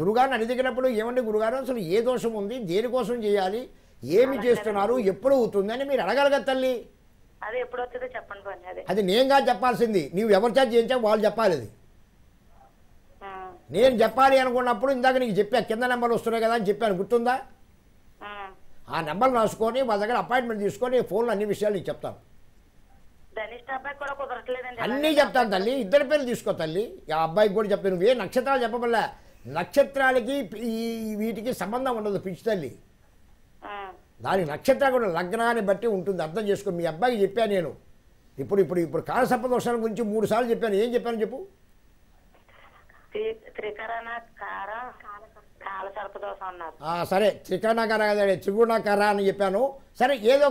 గురుగారిని అడిగినప్పుడు ఏమండి గురుగారు అసలు ఏ దోషం ఉంది దేనికోసం చేయాలి ఏమి చేస్తున్నారు ఎప్పుడు అవుతుంది అని మీరు అడగలగ తల్లి అది ఎప్పుడు చెప్పండి అది నేను కాదు చెప్పాల్సింది నువ్వు ఎవరి చేత చేయించావు వాళ్ళు చెప్పాలి అది నేను చెప్పాలి అనుకున్నప్పుడు ఇందాక నీకు చెప్పా కింద నెంబర్లు వస్తున్నాయి కదా అని చెప్పాను గుర్తుందా ఆ నెంబర్ రాసుకొని మా దగ్గర అపాయింట్మెంట్ తీసుకొని ఫోన్లో అన్ని విషయాలు నీకు చెప్తాను అన్నీ చెప్తాను తల్లి ఇద్దరి పేర్లు తీసుకో తల్లి ఆ అబ్బాయికి కూడా చెప్తాను ఏ నక్షత్రాలు చెప్పబల్లా నక్షత్రాలకి వీటికి సంబంధం ఉండదు పిచ్చి తల్లి దాని నక్షత్రం కూడా లగ్నాన్ని బట్టి ఉంటుంది అర్థం చేసుకో మీ అబ్బాయికి చెప్పాను నేను ఇప్పుడు ఇప్పుడు ఇప్పుడు కాలసప్ప దోషాల గురించి మూడు సార్లు చెప్పాను ఏం చెప్పాను చెప్పు సరే త్రికరణకర త్రిగుణకర అని చెప్పాను సరే ఏదో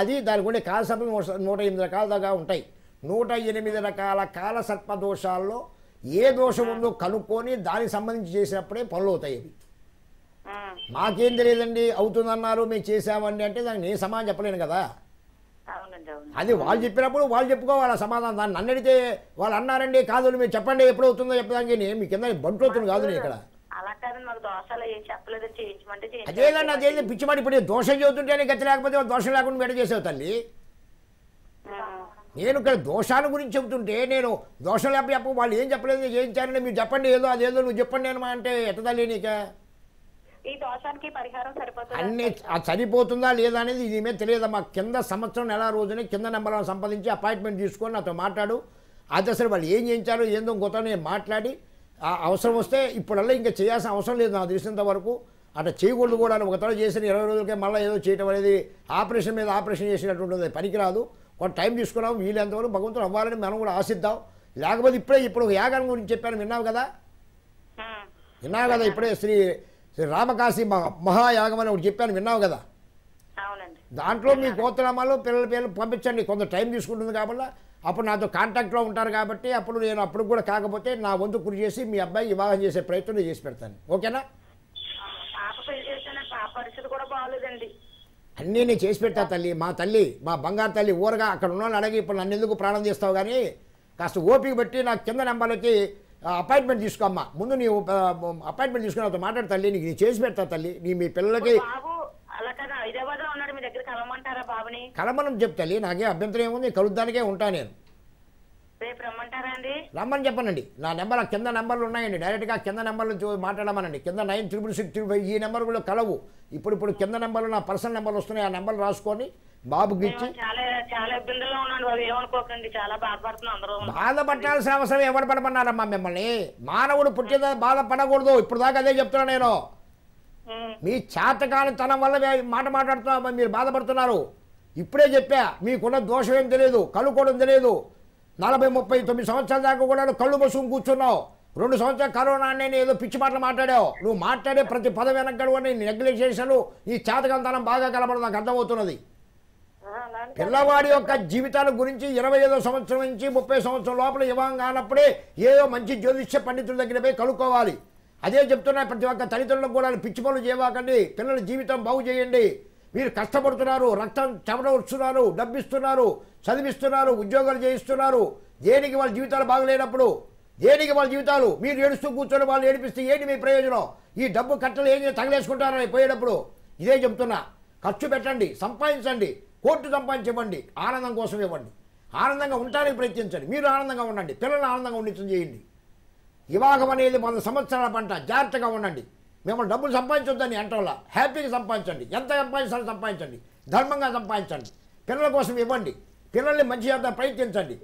అది దాని గురించి కాలసర్ప నూట ఎనిమిది రకాల దాకా ఉంటాయి నూట ఎనిమిది రకాల కాలసర్ప దోషాల్లో ఏ దోషం ఉందో కనుక్కొని దానికి సంబంధించి చేసినప్పుడే పనులు అవుతాయి మాకేం తెలియదండి అవుతుందన్నారు మేము చేసామండి అంటే దానికి నేను సమానం చెప్పలేను కదా అది వాళ్ళు చెప్పినప్పుడు వాళ్ళు చెప్పుకోవాలి సమాధానం దాన్ని నన్ను అడిగితే వాళ్ళు అన్నారండి కాదు మీరు చెప్పండి ఎప్పుడు అవుతుందో నేను మీ కింద అవుతుంది కాదు ఇక్కడ అదేదన్నా అదే పిచ్చిమాడి ఇప్పుడు దోషం చదువుతుంటే గతి లేకపోతే దోషం లేకుండా మెడ చేసేవు తల్లి నేను ఇక్కడ దోషాల గురించి చెబుతుంటే నేను దోషం లేకపోతే వాళ్ళు ఏం చెప్పలేదు ఏం చేయాలంటే మీరు చెప్పండి ఏదో అదేదో నువ్వు చెప్పండి నేను అంటే ఎట్టదా లేనిక ఈ అన్ని సరిపోతుందా లేదా అనేది ఇది మీద తెలియదమ్మా కింద సంవత్సరం నెల రోజునే కింద నెంబర్ సంపాదించి అపాయింట్మెంట్ తీసుకొని నాతో మాట్లాడు అది అసలు వాళ్ళు ఏం చేయించారు ఏందో గొప్ప మాట్లాడి మాట్లాడి అవసరం వస్తే ఇప్పుడల్లా ఇంకా చేయాల్సిన అవసరం లేదు నాకు తెలిసినంత వరకు అట్లా చేయకూడదు కూడా ఒక తర్వాత చేసిన ఇరవై రోజులకే మళ్ళీ ఏదో చేయటం అనేది ఆపరేషన్ మీద ఆపరేషన్ చేసినటువంటిది పనికిరాదు కొంత టైం తీసుకున్నాం వీలైనంతవరకు భగవంతుడు అవ్వాలని మనం కూడా ఆశిద్దాం లేకపోతే ఇప్పుడే ఇప్పుడు యాగం గురించి చెప్పాను విన్నావు కదా విన్నావు కదా ఇప్పుడే శ్రీ రామకాశీ మహాయాగం అని ఒకటి చెప్పాను విన్నావు కదా దాంట్లో మీ గోత్రనామాలు పిల్లల పేర్లు పంపించండి కొంత టైం తీసుకుంటుంది కాబట్టి అప్పుడు నాతో కాంటాక్ట్లో ఉంటారు కాబట్టి అప్పుడు నేను అప్పుడు కూడా కాకపోతే నా వంతు కృషి చేసి మీ అబ్బాయి వివాహం చేసే ప్రయత్నం చేసి పెడతాను ఓకేనా అన్నీ నేను చేసి పెట్టా తల్లి మా తల్లి మా బంగారు తల్లి ఊరగా అక్కడ ఉన్న అడిగి ఇప్పుడు నన్ను ఎందుకు ప్రాణం చేస్తావు కానీ కాస్త ఓపిక పెట్టి నాకు కింద నెంబర్లకి అపాయింట్మెంట్ తీసుకోమ్మా ముందు నీ అపాయింట్మెంట్ తీసుకుని అతను మాట్లాడు తల్లి నీకు నీ చేసి పెడతా తల్లి నీ మీ పిల్లలకి కలమనం చెప్తాలి నాకే అభ్యంతరం ఏముంది కలుద్దానికే ఉంటా నేను రమ్మని చెప్పనండి నా నెంబర్ కింద నెంబర్లు ఉన్నాయండి డైరెక్ట్గా కింద నెంబర్లు నుంచి మాట్లాడమనండి కింద నైన్ త్రిపుల్ సిక్స్ త్రిపుల్ ఈ నెంబర్ కూడా కలవు ఇప్పుడు ఇప్పుడు కింద నెంబర్లు నా పర్సనల్ నెంబర్లు వస్తున్నాయి ఆ నెంబర్ రాసుకొని బాబుకి ఇచ్చి బాధపడాల్సిన అవసరం ఎవరు పడమన్నారమ్మా మిమ్మల్ని మానవుడు పుట్టిన బాధపడకూడదు ఇప్పుడు దాకా అదే చెప్తున్నా నేను మీ తనం వల్ల మాట మాట్లాడుతున్నా మీరు బాధపడుతున్నారు ఇప్పుడే చెప్పా మీకున్న దోషం ఏం తెలియదు కలుకోవడం తెలియదు నలభై ముప్పై తొమ్మిది సంవత్సరాల దాకా కూడా కళ్ళు మూసుకుని కూర్చున్నావు రెండు సంవత్సరాలు కరోనా నేను ఏదో పిచ్చి మాటలు మాట్లాడావు నువ్వు మాట్లాడే ప్రతి పదం వెనక కూడా నేను నెగ్లెక్ట్ చేశాను ఈ చేతకంతనం బాగా కలపడం నాకు అర్థమవుతున్నది పిల్లవాడి యొక్క జీవితాల గురించి ఇరవై ఐదో సంవత్సరం నుంచి ముప్పై సంవత్సరం లోపల ఇవ్వం కానప్పుడే ఏదో మంచి జ్యోతిష్య పండితుల దగ్గర పోయి కలుక్కోవాలి అదే చెప్తున్నా ప్రతి ఒక్క తల్లిదండ్రులకు కూడా పిచ్చి పనులు చేయవాకండి పిల్లల జీవితం బాగు చేయండి మీరు కష్టపడుతున్నారు రక్తం చెమటవస్తున్నారు డబ్బిస్తున్నారు చదివిస్తున్నారు ఉద్యోగాలు చేయిస్తున్నారు దేనికి వాళ్ళ జీవితాలు బాగలేనప్పుడు దేనికి వాళ్ళ జీవితాలు మీరు ఏడుస్తూ కూర్చొని వాళ్ళు ఏడిపిస్తే ఏంటి మీ ప్రయోజనం ఈ డబ్బు కట్టలు ఏం తగిలేసుకుంటారని పోయేటప్పుడు ఇదే చెప్తున్నా ఖర్చు పెట్టండి సంపాదించండి కోర్టు సంపాదించండి ఆనందం కోసం ఇవ్వండి ఆనందంగా ఉండడానికి ప్రయత్నించండి మీరు ఆనందంగా ఉండండి పిల్లలు ఆనందంగా ఉండించడం చేయండి వివాహం అనేది వంద సంవత్సరాల పంట జాగ్రత్తగా ఉండండి మిమ్మల్ని డబ్బులు సంపాదించొద్దని అంటోళ్ళ హ్యాపీగా సంపాదించండి ఎంత సంపాదించాలో సంపాదించండి ధర్మంగా సంపాదించండి పిల్లల కోసం ఇవ్వండి పిల్లల్ని మంచి చేద్దాం ప్రయత్నించండి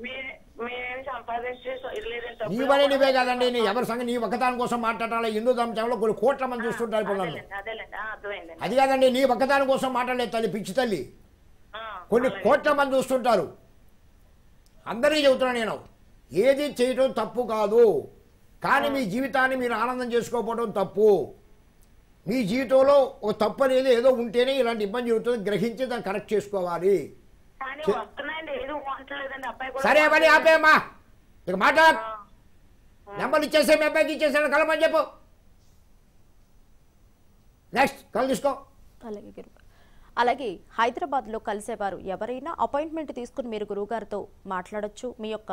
నీ వరే నీవే కాదండి నీ ఎవరి సంగతి నీ ఒక్కదాని కోసం మాట్లాడాలి హిందూ ధర్మంలో కొన్ని కోట్ల మంది చూస్తుంటారు పిల్లలు అది కాదండి నీ ఒక్కదాని కోసం మాట్లాడలేదు తల్లి పిచ్చి తల్లి కొన్ని కోట్ల మంది చూస్తుంటారు అందరికీ చెబుతున్నాను నేను ఏది చేయటం తప్పు కాదు కానీ మీ జీవితాన్ని మీరు ఆనందం చేసుకోకపోవడం తప్పు మీ జీవితంలో ఓ తప్పు అనేది ఏదో ఉంటేనే ఇలాంటి ఇబ్బంది జరుగుతుంది గ్రహించి దాన్ని కరెక్ట్ చేసుకోవాలి సరే పని ఆపేమ్మా ఇక మాట్లాడ నెంబర్ ఇచ్చేసే మీ అబ్బాయికి ఇచ్చేసాడు కలమని చెప్పు నెక్స్ట్ కలు తీసుకో అలాగే అలాగే హైదరాబాద్లో కలిసేవారు ఎవరైనా అపాయింట్మెంట్ తీసుకుని మీరు గురువుగారితో మాట్లాడచ్చు మీ యొక్క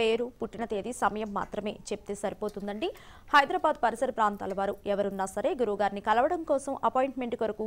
పేరు పుట్టిన తేదీ సమయం మాత్రమే చెప్తే సరిపోతుందండి హైదరాబాద్ పరిసర ప్రాంతాల వారు ఎవరున్నా సరే గురువుగారిని కలవడం కోసం అపాయింట్మెంట్ కొరకు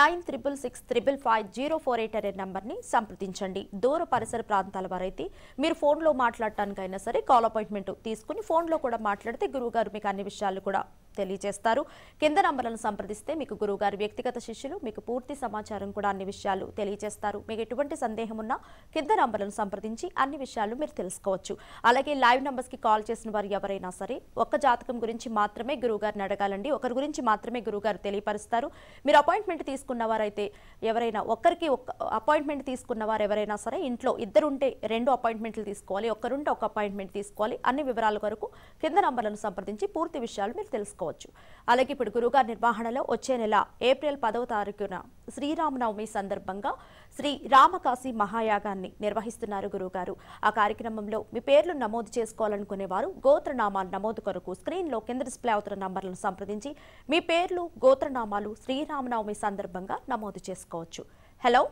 nine triple six triple five zero four eight అనే నంబర్ని సంప్రదించండి దూర పరిసర ప్రాంతాల వారైతే మీరు ఫోన్లో మాట్లాడటానికైనా సరే కాల్ అపాయింట్మెంట్ తీసుకుని ఫోన్లో కూడా మాట్లాడితే గురువుగారు మీకు అన్ని విషయాలు కూడా తెలియజేస్తారు కింద నంబర్లను సంప్రదిస్తే మీకు గురువుగారు వ్యక్తిగత శిష్యులు మీకు పూర్తి సమాచారం కూడా అన్ని విషయాలు తెలియజేస్తారు మీకు ఎటువంటి సందేహం ఉన్నా కింద నంబర్లను సంప్రదించి అన్ని విషయాలు మీరు తెలుసుకోవచ్చు అలాగే లైవ్ కి కాల్ చేసిన వారు ఎవరైనా సరే ఒక్క జాతకం గురించి మాత్రమే గురువు గారిని అడగాలండి ఒకరి గురించి మాత్రమే గారు తెలియపరుస్తారు మీరు అపాయింట్మెంట్ తీసుకున్న వారైతే ఎవరైనా ఒక్కరికి ఒక్క అపాయింట్మెంట్ తీసుకున్నవారు ఎవరైనా సరే ఇంట్లో ఇద్దరుంటే రెండు అపాయింట్మెంట్లు తీసుకోవాలి ఒక్కరుంటే ఒక అపాయింట్మెంట్ తీసుకోవాలి అన్ని వివరాల వరకు కింద నంబర్లను సంప్రదించి పూర్తి విషయాలు మీరు తెలుసుకోవచ్చు అలాగే ఇప్పుడు గురుగారి నిర్వహణలో వచ్చే నెల ఏప్రిల్ పదవ తారీఖున శ్రీరామనవమి సందర్భంగా శ్రీ రామకాశీ మహాయాగాన్ని నిర్వహిస్తున్నారు గురుగారు ఆ కార్యక్రమంలో మీ పేర్లు నమోదు చేసుకోవాలనుకునే వారు గోత్రనామాలు నమోదు కొరకు స్క్రీన్లో కింద డిస్ప్లే అవుతున్న నంబర్లను సంప్రదించి మీ పేర్లు గోత్రనామాలు శ్రీరామనవమి సందర్భంగా నమోదు చేసుకోవచ్చు హలో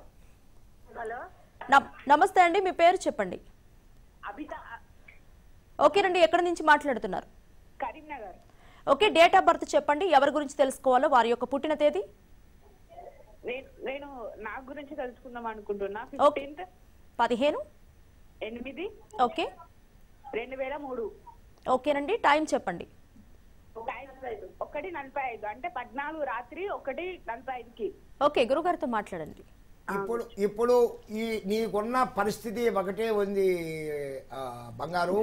నమస్తే అండి మీ పేరు చెప్పండి ఓకేనండి ఎక్కడి నుంచి మాట్లాడుతున్నారు Karimnagar okay date of birth చెప్పండి ఎవరి గురించి తెలుసుకోవాలో వారి యొక్క పుట్టిన తేదీ నేను నా గురించి తెలుసుకుందాం అనుకుంటున్నా పదిహేను ఎనిమిది ఓకే రెండు వేల మూడు ఓకేనండి టైం చెప్పండి ఒకటి నలభై ఐదు అంటే పద్నాలుగు రాత్రి ఒకటి నలభై ఐదుకి ఓకే గురుగారితో మాట్లాడండి ఇప్పుడు ఇప్పుడు ఈ నీకున్న పరిస్థితి ఒకటే ఉంది బంగారు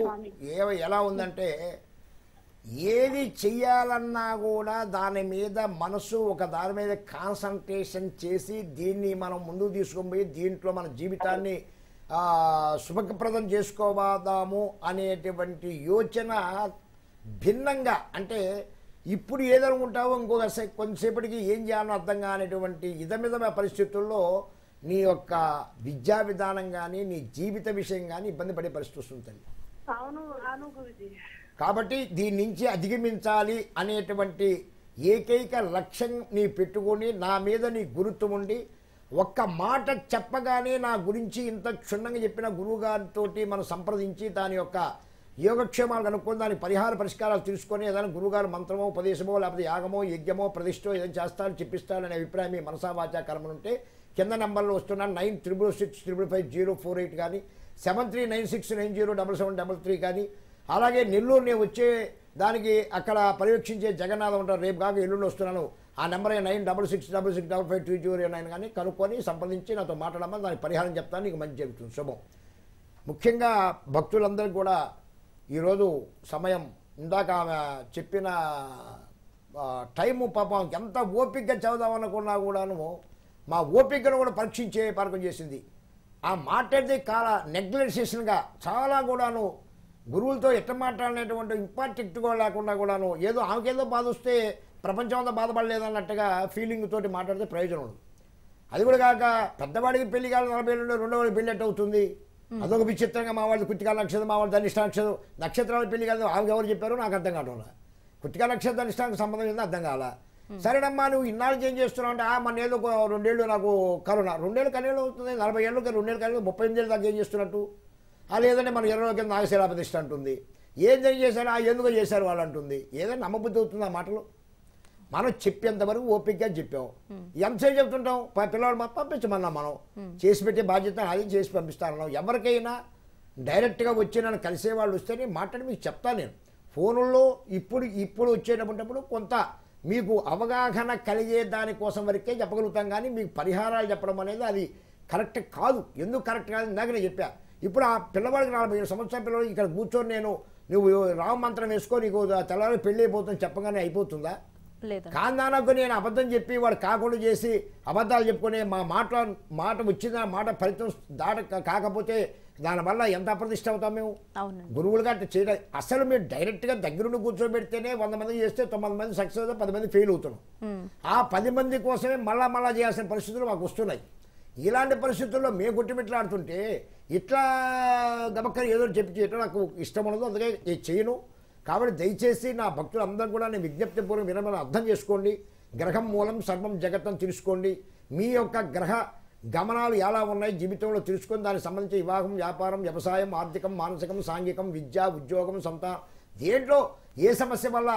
ఏ ఎలా ఉందంటే ఏది చెయ్యాలన్నా కూడా దాని మీద మనసు ఒక దాని మీద కాన్సన్ట్రేషన్ చేసి దీన్ని మనం ముందుకు తీసుకొని పోయి దీంట్లో మన జీవితాన్ని శుభప్రదం చేసుకోవాదాము అనేటువంటి యోచన భిన్నంగా అంటే ఇప్పుడు ఏదనుకుంటావో ఇంకొక కొంతసేపటికి ఏం చేయాలో అర్థం కానిటువంటి ఇదమిదమైన పరిస్థితుల్లో నీ యొక్క విద్యా విధానం కానీ నీ జీవిత విషయం కానీ ఇబ్బంది పడే పరిస్థితి వస్తుంది కాబట్టి దీని నుంచి అధిగమించాలి అనేటువంటి ఏకైక లక్ష్యం నీ పెట్టుకుని నా మీద నీ గురుత్వం ఉండి ఒక్క మాట చెప్పగానే నా గురించి ఇంత క్షుణ్ణంగా చెప్పిన గురువుగారితో మనం సంప్రదించి దాని యొక్క యోగక్షేమాలు కనుక్కొని దాని పరిహార పరిష్కారాలు తీసుకొని ఏదైనా గురువుగారు మంత్రమో ఉపదేశమో లేకపోతే యాగమో యజ్ఞమో ప్రతిష్టో ఏదైనా చేస్తారో అనే అభిప్రాయం మీ మనసావాచా కర్మలుంటే కింద నెంబర్లో వస్తున్న nine triple six triple five zero four eight కానీ seven three nine six nine zero double seven double three కానీ అలాగే నెల్లూరు నేను వచ్చే దానికి అక్కడ పర్యవేక్షించే జగన్నాథం ఉంటారు రేపు కాక ఎల్లుండి వస్తున్నాను ఆ number nine double six double six double five two zero nine కానీ కనుక్కొని సంప్రదించి నాతో మాట్లాడమని దానికి పరిహారం చెప్తాను నీకు మంచి చెబుతుంది శుభం ముఖ్యంగా భక్తులందరికీ కూడా ఈరోజు సమయం ఇందాక ఆమె చెప్పిన టైము పాపం ఎంత ఓపికగా చదుదామనుకున్నా కూడాను మా ఓపికను కూడా పరీక్షించే పరకం చేసింది ఆ మాట్లాడితే కాల నెగ్లెక్సేషన్గా చాలా కూడాను గురువులతో ఎట్ట మాట్లాడినటువంటి ఇంపార్టెక్ట్ కూడా లేకుండా కూడాను ఏదో ఆమెకేదో బాధ వస్తే ప్రపంచం అంతా బాధపడలేదన్నట్టుగా ఫీలింగ్ తోటి మాట్లాడితే ప్రయోజనం ఉండదు అది కూడా కాక పెద్దవాడికి పెళ్లి కాలం నలభై ఏళ్ళు రెండో వాళ్ళు పెళ్లి అవుతుంది అదొక విచిత్రంగా మా వాళ్ళు కుట్టికాల నక్షత్రం మా వాళ్ళు ధనిష్ట నక్షత్రం నక్షత్రాలు పెళ్లి కాదు ఆమె ఎవరు చెప్పారో నాకు అర్థం కావడం కుట్టికాల నక్షత్రం ధనిష్టానికి సంబంధం లేదా అర్థం కావాలా సరేనమ్మా నువ్వు ఇన్నాళ్ళు ఏం చేస్తున్నావు అంటే మన ఏదో రెండేళ్ళు నాకు కరోనా రెండేళ్ళు కనేళ్ళు అవుతుంది నలభై ఏళ్ళు రెండేళ్ళు కనేళ్ళు ముప్పై ఎనిమిది ఏళ్ళు దాకా ఏం చేస్తున్నట్టు లేదంటే మన ఇరవై కింద నాగశీలా అంటుంది ఏం జరిగి చేశారు ఆ ఎందుకు చేశారు వాళ్ళు అంటుంది ఏదైనా నమ్మబుద్ధి అవుతుంది ఆ మాటలు మనం చెప్పేంతవరకు ఓపికగా చెప్పాం hmm. ఎంతసేపు చెప్తుంటాం పిల్లవాడు పంపించమన్నా మనం hmm. చేసి పెట్టే బాధ్యత అది చేసి పంపిస్తాను ఎవరికైనా డైరెక్ట్గా వచ్చి నన్ను కలిసే వాళ్ళు వస్తేనే మాట్లాడి మీకు చెప్తాను నేను ఫోనుల్లో ఇప్పుడు ఇప్పుడు వచ్చేటప్పుడు కొంత మీకు అవగాహన కలిగే దానికోసం వరకే చెప్పగలుగుతాం కానీ మీకు పరిహారాలు చెప్పడం అనేది అది కరెక్ట్ కాదు ఎందుకు కరెక్ట్ కాదు ఇందాక నేను చెప్పా ఇప్పుడు ఆ పిల్లవాడికి నలభై ఏడు సంవత్సరాల పిల్లవాడికి ఇక్కడ కూర్చొని నేను నువ్వు రామ మంత్రం వేసుకొని నీకు తెల్లవారు పెళ్ళి అయిపోతుంది చెప్పగానే అయిపోతుందా కాందానకు నేను అబద్ధం చెప్పి వాడు కాకుండా చేసి అబద్ధాలు చెప్పుకునే మా మాట మాట వచ్చిన మాట ఫలితం దాట కాకపోతే దానివల్ల ఎంత అప్రతిష్ట అవుతాం మేము గురువులుగా అంటే చేయడం అసలు మీరు డైరెక్ట్గా దగ్గరుండి కూర్చోబెడితేనే వంద మంది చేస్తే తొమ్మిది మంది సక్సెస్ అవుతాం పది మంది ఫెయిల్ అవుతున్నాం ఆ పది మంది కోసమే మళ్ళా మళ్ళా చేయాల్సిన పరిస్థితులు మాకు వస్తున్నాయి ఇలాంటి పరిస్థితుల్లో మేము గుట్టిమిట్లాడుతుంటే ఇట్లా గమక్కని ఏదో చెప్పి చేయటం నాకు ఇష్టం ఉండదు అందుకే చేయను కాబట్టి దయచేసి నా భక్తులందరూ కూడా నేను విజ్ఞప్తి పూర్వం వినమని అర్థం చేసుకోండి గ్రహం మూలం సర్వం జగత్తం తెలుసుకోండి మీ యొక్క గ్రహ గమనాలు ఎలా ఉన్నాయి జీవితంలో తెలుసుకొని దానికి సంబంధించి వివాహం వ్యాపారం వ్యవసాయం ఆర్థికం మానసికం సాంఘికం విద్య ఉద్యోగం సంతానం దేంట్లో ఏ సమస్య వల్ల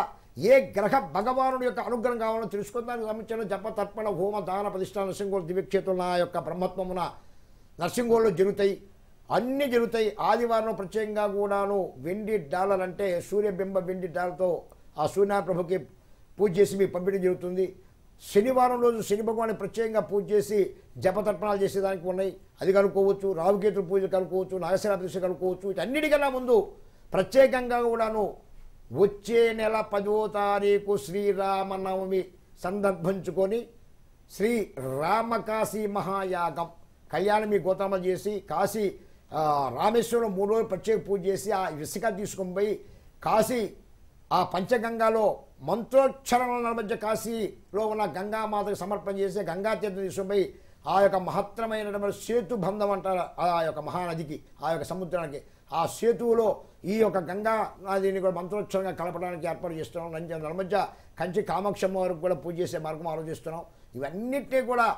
ఏ గ్రహ భగవానుడి యొక్క అనుగ్రహం కావాలో తెలుసుకొని దానికి సంబంధించిన జప తర్పణ హోమ దాన ప్రతిష్ట నరసింహోళ దివ్యక్షేత్రం నా యొక్క బ్రహ్మత్వమున నరసింహోళ్ళు జరుగుతాయి అన్నీ జరుగుతాయి ఆదివారం ప్రత్యేకంగా కూడాను వెండి డాలర్ అంటే సూర్యబింబ వెండి డాలర్తో ఆ సూర్యనారాయణ పూజ చేసి మీ పంపిణీ జరుగుతుంది శనివారం రోజు శని భగవాన్ని ప్రత్యేకంగా పూజ చేసి జపతర్పణాలు చేసేదానికి ఉన్నాయి అది కనుక్కోవచ్చు రావుకేతుల పూజలు కనుక్కోవచ్చు దృష్టి కనుక్కోవచ్చు అన్నిటికన్నా ముందు ప్రత్యేకంగా కూడాను వచ్చే నెల పదో తారీఖు శ్రీరామనవమి సందర్భించుకొని శ్రీ రామకాశీ మహాయాగం కళ్యాణం మీ గోతామ చేసి కాశీ రామేశ్వరం మూడు రోజులు ప్రత్యేక పూజ చేసి ఆ ఇసుక తీసుకొని పోయి కాశీ ఆ పంచగంగాలో మంత్రోచ్చరణ మధ్య కాశీలో ఉన్న గంగామాతకు సమర్పణ చేసి గంగా తీర్థం తీసుకొని పోయి ఆ యొక్క మహత్తరమైనటువంటి సేతు బంధం అంటారు ఆ యొక్క మహానదికి ఆ యొక్క సముద్రానికి ఆ సేతువులో ఈ యొక్క గంగా నదిని కూడా మంత్రోత్సవంగా కలపడానికి ఏర్పాటు చేస్తున్నాం నంజ మధ్య కంచి కామాక్షమ్మ వరకు కూడా పూజ చేసే మార్గం ఆలోచిస్తున్నాం ఇవన్నిటినీ కూడా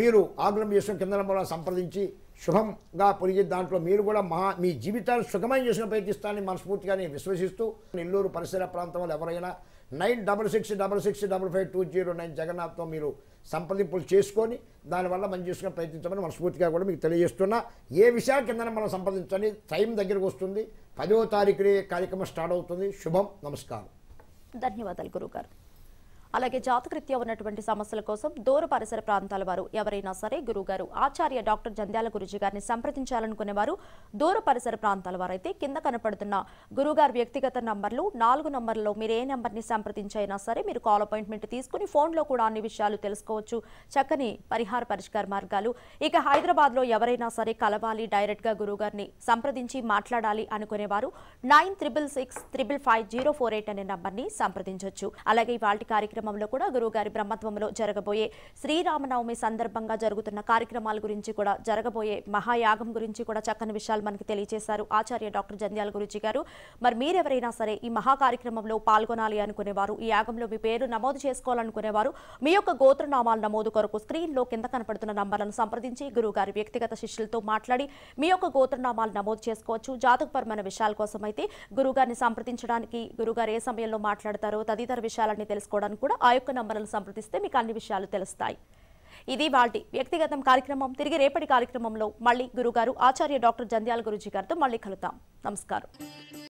మీరు ఆగ్రహం చేసుకుని కింద సంప్రదించి శుభంగా పొలిగే దాంట్లో మీరు కూడా మహా మీ జీవితాన్ని సుఖమైన చేసిన ప్రయత్నిస్తానని మనస్ఫూర్తిగా నేను విశ్వసిస్తూ నెల్లూరు పరిసర ప్రాంతంలో ఎవరైనా nine double six double six double five two zero nine జగన్నాథ్తో మీరు సంప్రదింపులు చేసుకొని దానివల్ల మనం చేసుకుని ప్రయత్నించమని మనస్ఫూర్తిగా కూడా మీకు తెలియజేస్తున్నా ఏ విషయాల కింద మనం సంప్రదించండి టైం దగ్గరకు వస్తుంది పదో తారీఖునే కార్యక్రమం స్టార్ట్ అవుతుంది శుభం నమస్కారం ధన్యవాదాలు గారు అలాగే జాతకృత్య ఉన్నటువంటి సమస్యల కోసం దూర పరిసర ప్రాంతాల వారు ఎవరైనా సరే గురుగారు ఆచార్య డాక్టర్ జంధ్యాల గురుజీ గారిని సంప్రదించాలనుకునే వారు దూర పరిసర ప్రాంతాల వారైతే కింద కనపడుతున్న గురుగారు వ్యక్తిగత నంబర్లు నాలుగు నంబర్లలో మీరు ఏ నెంబర్ని సంప్రదించైనా సరే మీరు కాల్ అపాయింట్మెంట్ తీసుకుని ఫోన్లో కూడా అన్ని విషయాలు తెలుసుకోవచ్చు చక్కని పరిహార పరిష్కార మార్గాలు ఇక హైదరాబాద్లో ఎవరైనా సరే కలవాలి డైరెక్ట్గా గురుగారిని సంప్రదించి మాట్లాడాలి అనుకునేవారు nine triple six triple five zero four eight అనే నంబర్ని సంప్రదించవచ్చు అలాగే ఇవాళ కార్యక్రమం కార్యక్రమంలో కూడా గురువుగారి బ్రహ్మత్వంలో జరగబోయే శ్రీరామనవమి సందర్భంగా జరుగుతున్న కార్యక్రమాల గురించి కూడా జరగబోయే మహాయాగం గురించి కూడా చక్కని విషయాలు మనకి తెలియజేశారు ఆచార్య డాక్టర్ జంధ్యాల గురించి గారు మరి మీరెవరైనా సరే ఈ మహా కార్యక్రమంలో పాల్గొనాలి అనుకునేవారు ఈ యాగంలో మీ పేరు నమోదు చేసుకోవాలనుకునేవారు మీ యొక్క గోత్రనామాల నమోదు కొరకు స్క్రీన్లో కింద కనపడుతున్న నంబర్లను సంప్రదించి గురువుగారి వ్యక్తిగత శిష్యులతో మాట్లాడి మీ యొక్క గోత్రనామాలు నమోదు చేసుకోవచ్చు జాతకపరమైన విషయాల కోసం అయితే గురువుగారిని సంప్రదించడానికి గురుగారు ఏ సమయంలో మాట్లాడతారో తదితర విషయాలన్నీ తెలుసుకోవడానికి కూడా కూడా ఆ యొక్క నంబర్లను సంప్రదిస్తే మీకు అన్ని విషయాలు తెలుస్తాయి ఇది వాటి వ్యక్తిగతం కార్యక్రమం తిరిగి రేపటి కార్యక్రమంలో మళ్ళీ గురుగారు ఆచార్య డాక్టర్ జంధ్యాల గురుజీ గారితో మళ్ళీ కలుద్దాం నమస్కారం